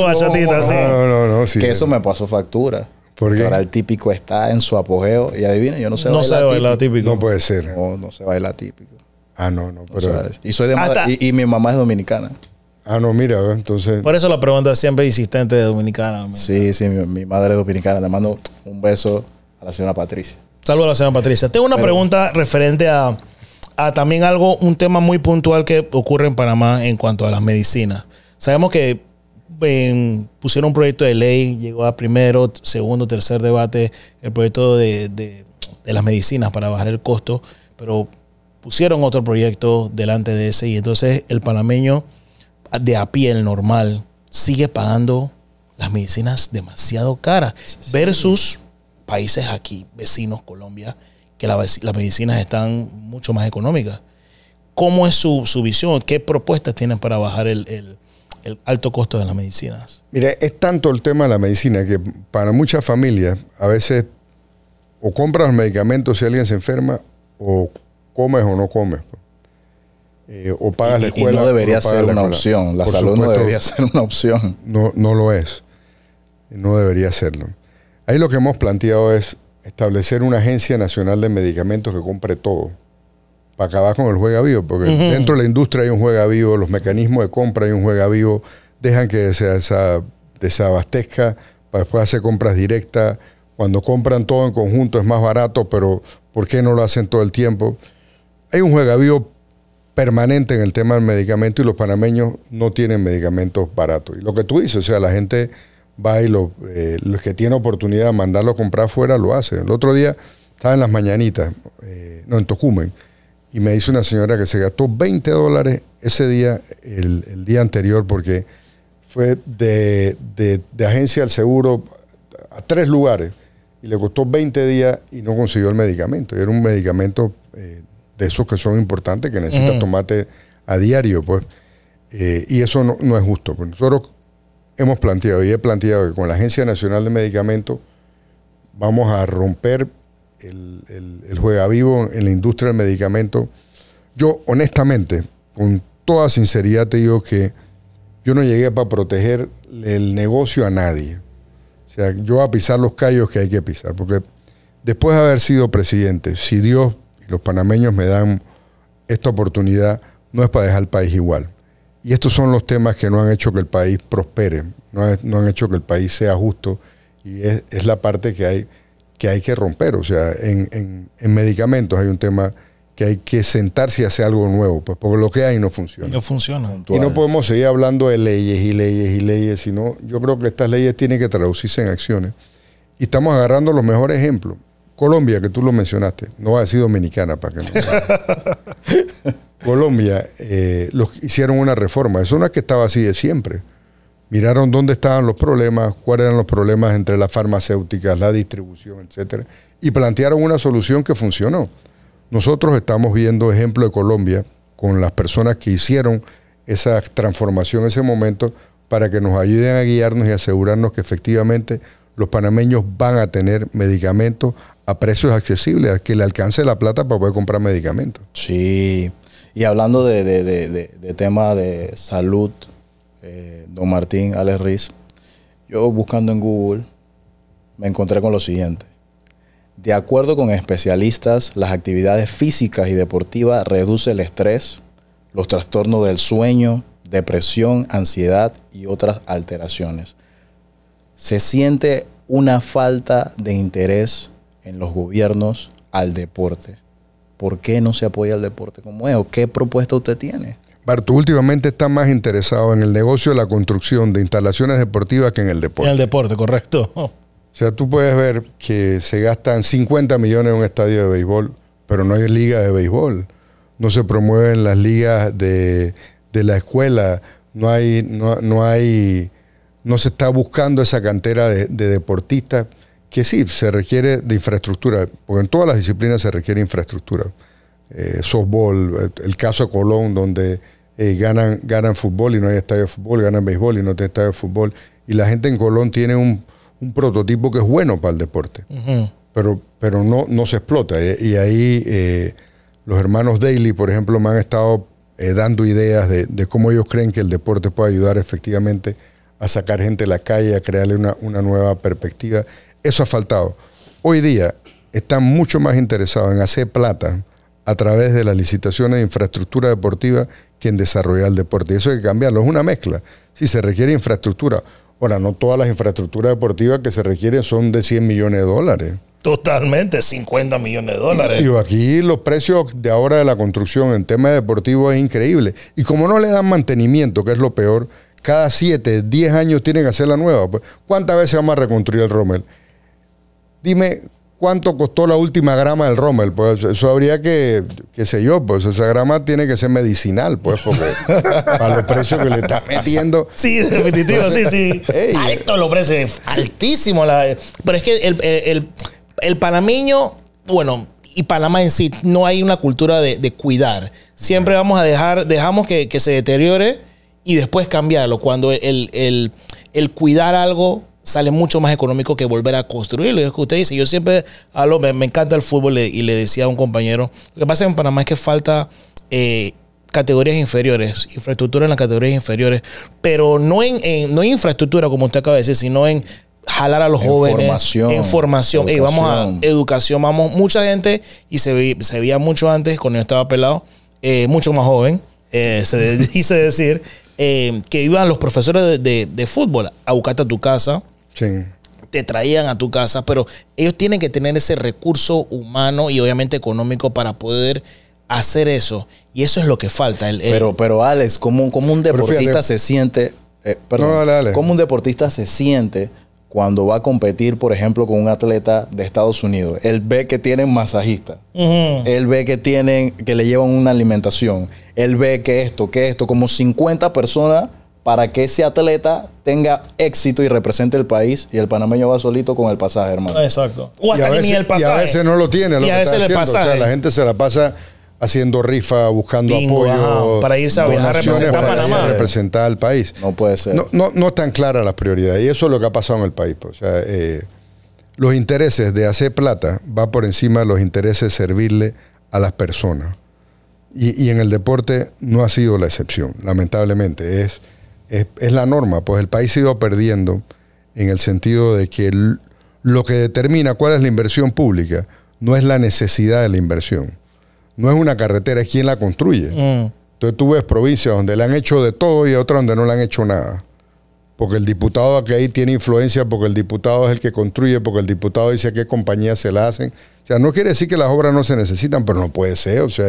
bachatita, sí. No, no, no, sí. Que eso me pasó factura. Porque el típico está en su apogeo y adivina, yo no sé no bailar, sé típico. No puede ser. No, no sé típico. Ah, no, no, pero... y, mi mamá es dominicana. Ah, no, mira, entonces. Por eso la pregunta siempre insistente de dominicana. Sí, sí, mi, madre es dominicana. Le mando un beso a la señora Patricia. Saludos a la señora Patricia. Tengo una pregunta referente a, a, también algo, un tema muy puntual que ocurre en Panamá en cuanto a las medicinas. Sabemos que pusieron un proyecto de ley, llegó a primero, segundo, tercer debate, el proyecto de, las medicinas para bajar el costo, pero pusieron otro proyecto delante de ese y entonces el panameño de a pie, el normal, sigue pagando las medicinas demasiado caras versus países aquí, vecinos, Colombia, que las medicinas están mucho más económicas. ¿Cómo es su, visión? ¿Qué propuestas tienen para bajar el, el alto costo de las medicinas. Mire, es tanto el tema de la medicina que para muchas familias a veces o compras medicamentos si alguien se enferma o comes o no comes. Pues. Eh, o pagas la escuela. Y no debería ser una opción. La salud no debería ser una opción. No, no lo es. No debería serlo. Ahí lo que hemos planteado es establecer una agencia nacional de medicamentos que compre todo para acabar con el juega vivo, porque dentro de la industria hay un juega vivo, los mecanismos de compra hay un juega vivo, dejan que se desabastezca para después hacer compras directas. Cuando compran todo en conjunto es más barato, pero ¿por qué no lo hacen todo el tiempo? Hay un juega vivo permanente en el tema del medicamento y los panameños no tienen medicamentos baratos. Y lo que tú dices, o sea, la gente va y lo, eh, los que tienen oportunidad de mandarlo a comprar afuera, lo hacen. El otro día estaba en las mañanitas, eh, no, en Tocumen y me dice una señora que se gastó 20 dólares ese día, el, día anterior, porque fue de, agencia del seguro a tres lugares y le costó 20 días y no consiguió el medicamento. Y era un medicamento eh, de esos que son importantes, que necesita tomate tomarte a diario, pues. Eh, y eso no, es justo. Pues nosotros hemos planteado y he planteado que con la Agencia Nacional de Medicamentos vamos a romper el, el, juega vivo en la industria del medicamento. Yo, honestamente, con toda sinceridad te digo que yo no llegué para proteger el negocio a nadie. O sea, yo a pisar los callos que hay que pisar, porque después de haber sido presidente, si Dios y los panameños me dan esta oportunidad, no es para dejar el país igual. Y estos son los temas que no han hecho que el país prospere, no, han hecho que el país sea justo, y es, es la parte que hay que hay que romper. O sea, en, medicamentos hay un tema que hay que sentarse y hacer algo nuevo, pues, porque lo que hay no funciona. No funciona. Y no podemos seguir hablando de leyes y leyes y leyes, sino yo creo que estas leyes tienen que traducirse en acciones. Y estamos agarrando los mejores ejemplos. Colombia, que tú lo mencionaste, no va a decir dominicana para que no. Colombia, eh, hicieron una reforma, eso no es que estaba así de siempre miraron dónde estaban los problemas, cuáles eran los problemas entre las farmacéuticas, la distribución, etcétera, y plantearon una solución que funcionó. Nosotros estamos viendo ejemplo de Colombia con las personas que hicieron esa transformación, en ese momento, para que nos ayuden a guiarnos y asegurarnos que efectivamente los panameños van a tener medicamentos a precios accesibles, a que le alcance la plata para poder comprar medicamentos. Sí, y hablando de, de, de, de tema de salud, eh, don Martín, Alex Riz, yo buscando en Google me encontré con lo siguiente. De acuerdo con especialistas, las actividades físicas y deportivas reducen el estrés, los trastornos del sueño, depresión, ansiedad y otras alteraciones. Se siente una falta de interés en los gobiernos al deporte. ¿Por qué no se apoya al deporte como es? ¿O qué propuesta usted tiene? Bartu últimamente está más interesado en el negocio de la construcción de instalaciones deportivas que en el deporte. En el deporte, correcto. O sea, tú puedes ver que se gastan 50 millones en un estadio de béisbol, pero no hay liga de béisbol. No se promueven las ligas de, la escuela. No hay, no, hay, no se está buscando esa cantera de deportistas que sí, se requiere de infraestructura, porque en todas las disciplinas se requiere infraestructura eh, softball, eh, el caso de Colón, donde eh, ganan, ganan fútbol y no hay estadio de fútbol, ganan béisbol y no hay estadio de fútbol. Y la gente en Colón tiene un, prototipo que es bueno para el deporte, pero, pero no, no se explota. Y, ahí eh, los hermanos Daly, por ejemplo, me han estado dando ideas de, cómo ellos creen que el deporte puede ayudar efectivamente a sacar gente de la calle, a crearle una, una nueva perspectiva. Eso ha faltado. Hoy día están mucho más interesados en hacer plata a través de las licitaciones de infraestructura deportiva quien desarrolla el deporte. eso hay que cambiarlo, es una mezcla. Si se requiere infraestructura, ahora no todas las infraestructuras deportivas que se requieren son de 100 millones de dólares. Totalmente, 50 millones de dólares. Y aquí los precios de ahora de la construcción en tema deportivo es increíble. Y como no le dan mantenimiento, que es lo peor, cada 7, 10 años tienen que hacer la nueva. Pues, ¿Cuántas veces vamos a reconstruir el Rommel? Dime cuánto costó la última grama del Rommel. Pues eso habría que, qué sé yo, pues esa grama tiene que ser medicinal, pues, porque para los precios que le está metiendo. Sí, definitivo, sí, sí. Alto los precios, altísimo. La, pero es que el, el, panameño, bueno, y Panamá en sí no hay una cultura de, cuidar. Siempre vamos a dejar, dejamos que, se deteriore y después cambiarlo. Cuando el, el cuidar algo sale mucho más económico que volver a construirlo. Y es que usted dice, yo siempre hablo, me, encanta el fútbol y le decía a un compañero, lo que pasa en Panamá es que falta eh, categorías inferiores, infraestructura en las categorías inferiores, pero no en, no infraestructura, como usted acaba de decir, sino en jalar a los en jóvenes formación, en formación. vamos a educación, vamos mucha gente y se, veía mucho antes cuando yo estaba pelado, eh, mucho más joven, eh, se dice decir, que iban los profesores de, fútbol a buscarte a tu casa te traían a tu casa, pero ellos tienen que tener ese recurso humano y obviamente económico para poder hacer eso. Y eso es lo que falta. Pero, pero Alex, ¿cómo, cómo un deportista se siente? Eh, perdón, un deportista se siente cuando va a competir, por ejemplo, con un atleta de Estados Unidos? Él ve que tienen masajista. Él ve que tienen, que le llevan una alimentación. Él ve que esto, que esto, como 50 personas para que ese atleta tenga éxito y represente el país y el panameño va solito con el pasaje, hermano. Exacto. O y a veces, no lo tiene, lo que está O sea, la gente se la pasa haciendo rifa, buscando apoyo. para irse a, a representar Panamá. representar al país. No puede ser. No, no, están claras las prioridades. Y eso es lo que ha pasado en el país. Pues. O sea, eh, los intereses de hacer plata va por encima de los intereses de servirle a las personas. Y, y en el deporte no ha sido la excepción, lamentablemente. Es es, la norma, pues el país se iba perdiendo en el sentido de que lo que determina cuál es la inversión pública no es la necesidad de la inversión, no es una carretera, es quien la construye. Mm. Entonces tú ves provincias donde le han hecho de todo y otras donde no le han hecho nada. Porque el diputado aquí ahí tiene influencia, porque el diputado es el que construye, porque el diputado dice a qué compañía se la hacen. O sea, no quiere decir que las obras no se necesitan, pero no puede ser. O sea,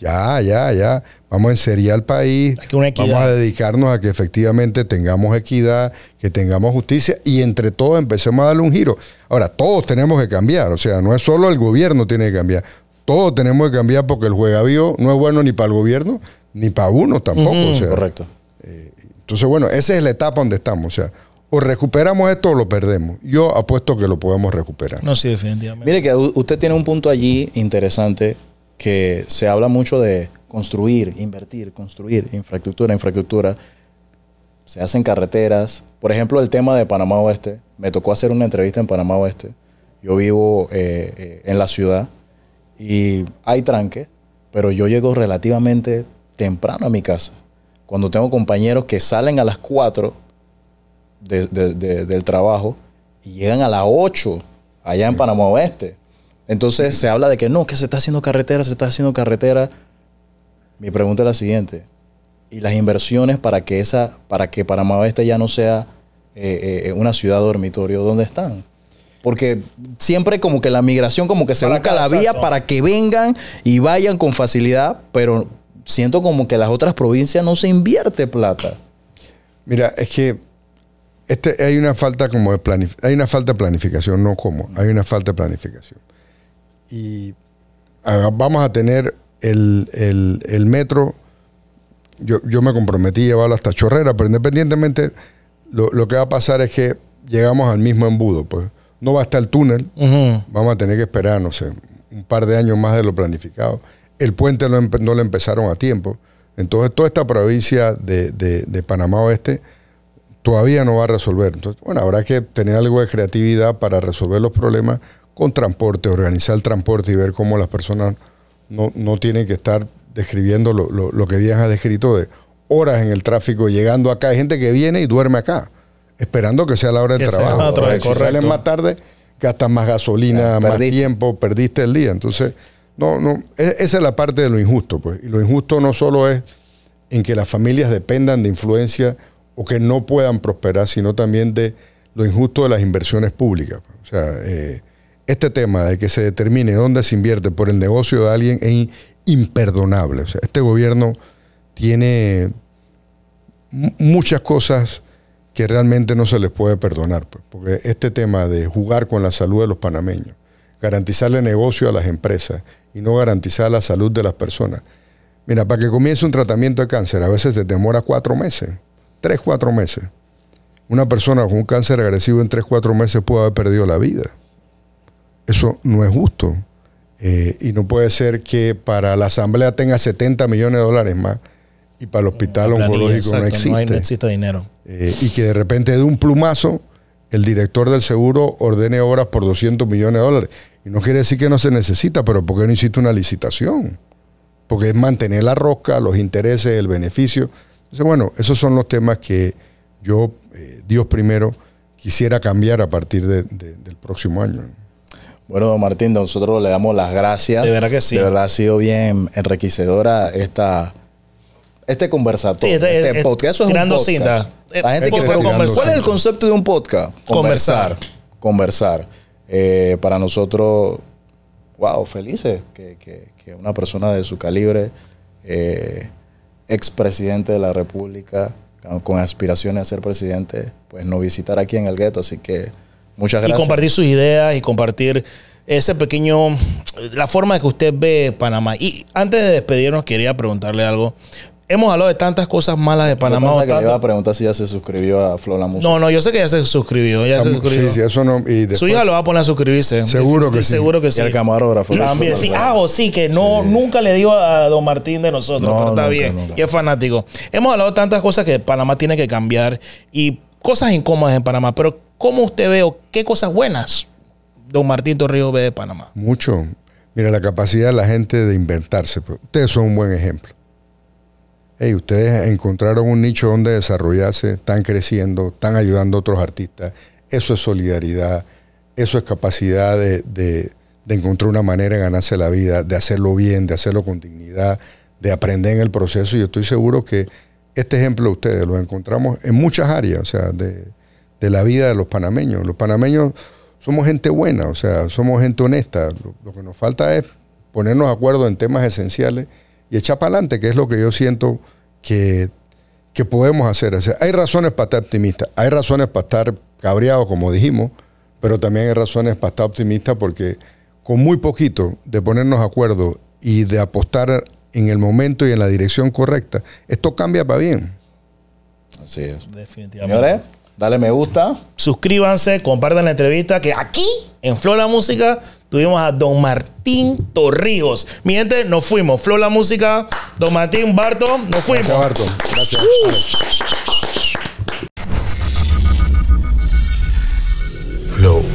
ya, ya, ya. Vamos a enseriar al país. Vamos a dedicarnos a que efectivamente tengamos equidad, que tengamos justicia y entre todos empecemos a darle un giro. Ahora, todos tenemos que cambiar. O sea, no es solo el gobierno tiene que cambiar. Todos tenemos que cambiar porque el juegavío no es bueno ni para el gobierno, ni para uno tampoco. correcto. Eh, entonces, bueno, esa es la etapa donde estamos. O sea, o recuperamos esto o lo perdemos. Yo apuesto que lo podemos recuperar. No, sí, definitivamente. Mire que usted tiene un punto allí interesante que se habla mucho de construir, invertir, construir infraestructura, infraestructura. Se hacen carreteras. Por ejemplo, el tema de Panamá Oeste. Me tocó hacer una entrevista en Panamá Oeste. Yo vivo eh, eh, en la ciudad y hay tranque, pero yo llego relativamente temprano a mi casa. Cuando tengo compañeros que salen a las 4 del trabajo y llegan a las 8 allá en Panamá Oeste. Entonces se habla de que no, que se está haciendo carretera, se está haciendo carretera. Mi pregunta es la siguiente. ¿Y las inversiones para que, esa, para que Panamá Oeste ya no sea eh, eh, una ciudad dormitorio? ¿Dónde están? Porque siempre como que la migración como que se busca la vía para que vengan y vayan con facilidad, pero siento como que las otras provincias no se invierte plata. Mira, es que este, hay una falta como de hay una falta de planificación, no como, hay una falta de planificación. Y vamos a tener el, metro. Yo, me comprometí a llevarlo hasta Chorrera, pero independientemente, lo, que va a pasar es que llegamos al mismo embudo. Pues no va a estar el túnel, vamos a tener que esperar, no sé, un par de años más de lo planificado. El puente no, no lo empezaron a tiempo. Entonces, toda esta provincia de Panamá Oeste todavía no va a resolver. Entonces, bueno, habrá que tener algo de creatividad para resolver los problemas con transporte, organizar el transporte y ver cómo las personas no, tienen que estar describiendo lo, que Díaz ha descrito de horas en el tráfico llegando acá. Hay gente que viene y duerme acá, esperando que sea la hora de trabajo. si más tarde, gastan más gasolina, más tiempo, perdiste el día. Entonces, no, no, e, esa es la parte de lo injusto, pues. Y lo injusto no solo es en que las familias dependan de influencia o que no puedan prosperar, sino también de lo injusto de las inversiones públicas. O sea, eh, este tema de que se determine dónde se invierte por el negocio de alguien es imperdonable. O sea, este gobierno tiene muchas cosas que realmente no se les puede perdonar, pues, porque este tema de jugar con la salud de los panameños, garantizarle negocio a las empresas y no garantizar la salud de las personas. Mira, para que comience un tratamiento de cáncer a veces se demora cuatro meses. Tres, cuatro meses. Una persona con un cáncer agresivo en tres, cuatro meses puede haber perdido la vida. Eso no es justo. Eh, y no puede ser que para la asamblea tenga 70 millones de dólares más y para el hospital oncológico no existe. existe dinero. Eh, y que de repente de un plumazo el director del seguro ordene obras por 200 millones de dólares. Y no quiere decir que no se necesita, pero ¿por qué no existe una licitación? Porque es mantener la rosca, los intereses, el beneficio. Entonces, bueno, esos son los temas que yo, eh, Dios primero, quisiera cambiar a partir del próximo año. Bueno, Martín, nosotros le damos las gracias. De verdad que sí. De verdad ha sido bien enriquecedora esta, este conversatorio, este, podcast. es Cinta. ¿Cuál es el concepto de un podcast? Conversar. Conversar. Eh, para nosotros, wow, felices que, una persona de su calibre eh, presidente de la República con aspiraciones a ser presidente, pues no visitar aquí en el gueto. Así que muchas gracias. Y compartir sus ideas y compartir ese pequeño, la forma de que usted ve Panamá. Y antes de despedirnos, quería preguntarle algo, Hemos hablado de tantas cosas malas de Panamá. Yo que le iba a preguntar si ya se suscribió a Flora la música. No, no, yo sé que ya se suscribió. Ya se suscribió. Sí, sí, eso no. Su hija lo va a poner a suscribirse. Seguro que sí. Seguro que sí. Y el camarógrafo. sí. Ah, o sí, que no, nunca le dio a don Martín de nosotros, pero está bien. Y es fanático. Hemos hablado de tantas cosas que Panamá tiene que cambiar y cosas incómodas en Panamá. Pero, ¿cómo usted ve o qué cosas buenas don Martín Torrijos ve de Panamá? Mucho. Mira, la capacidad de la gente de inventarse. Pues, ustedes son un buen ejemplo ustedes encontraron un nicho donde desarrollarse, están creciendo, están ayudando a otros artistas. Eso es solidaridad, eso es capacidad de, encontrar una manera de ganarse la vida, de hacerlo bien, de hacerlo con dignidad, de aprender en el proceso. Y yo estoy seguro que este ejemplo de ustedes lo encontramos en muchas áreas, o sea, de, la vida de los panameños. Los panameños somos gente buena, o sea, somos gente honesta. lo, que nos falta es ponernos de acuerdo en temas esenciales y echar para adelante, que es lo que yo siento que, que podemos hacer. hay razones para estar optimista, hay razones para estar cabreado, como dijimos, pero también hay razones para estar optimista porque con muy poquito de ponernos de acuerdo y de apostar en el momento y en la dirección correcta, esto cambia para bien. Así es. Definitivamente. Dale me gusta. Suscríbanse, compartan la entrevista que aquí en Flow la Música tuvimos a Don Martín Torrijos. Mi gente, nos fuimos. Flow la Música, Don Martín Barto, nos fuimos. Gracias, uh. Flow.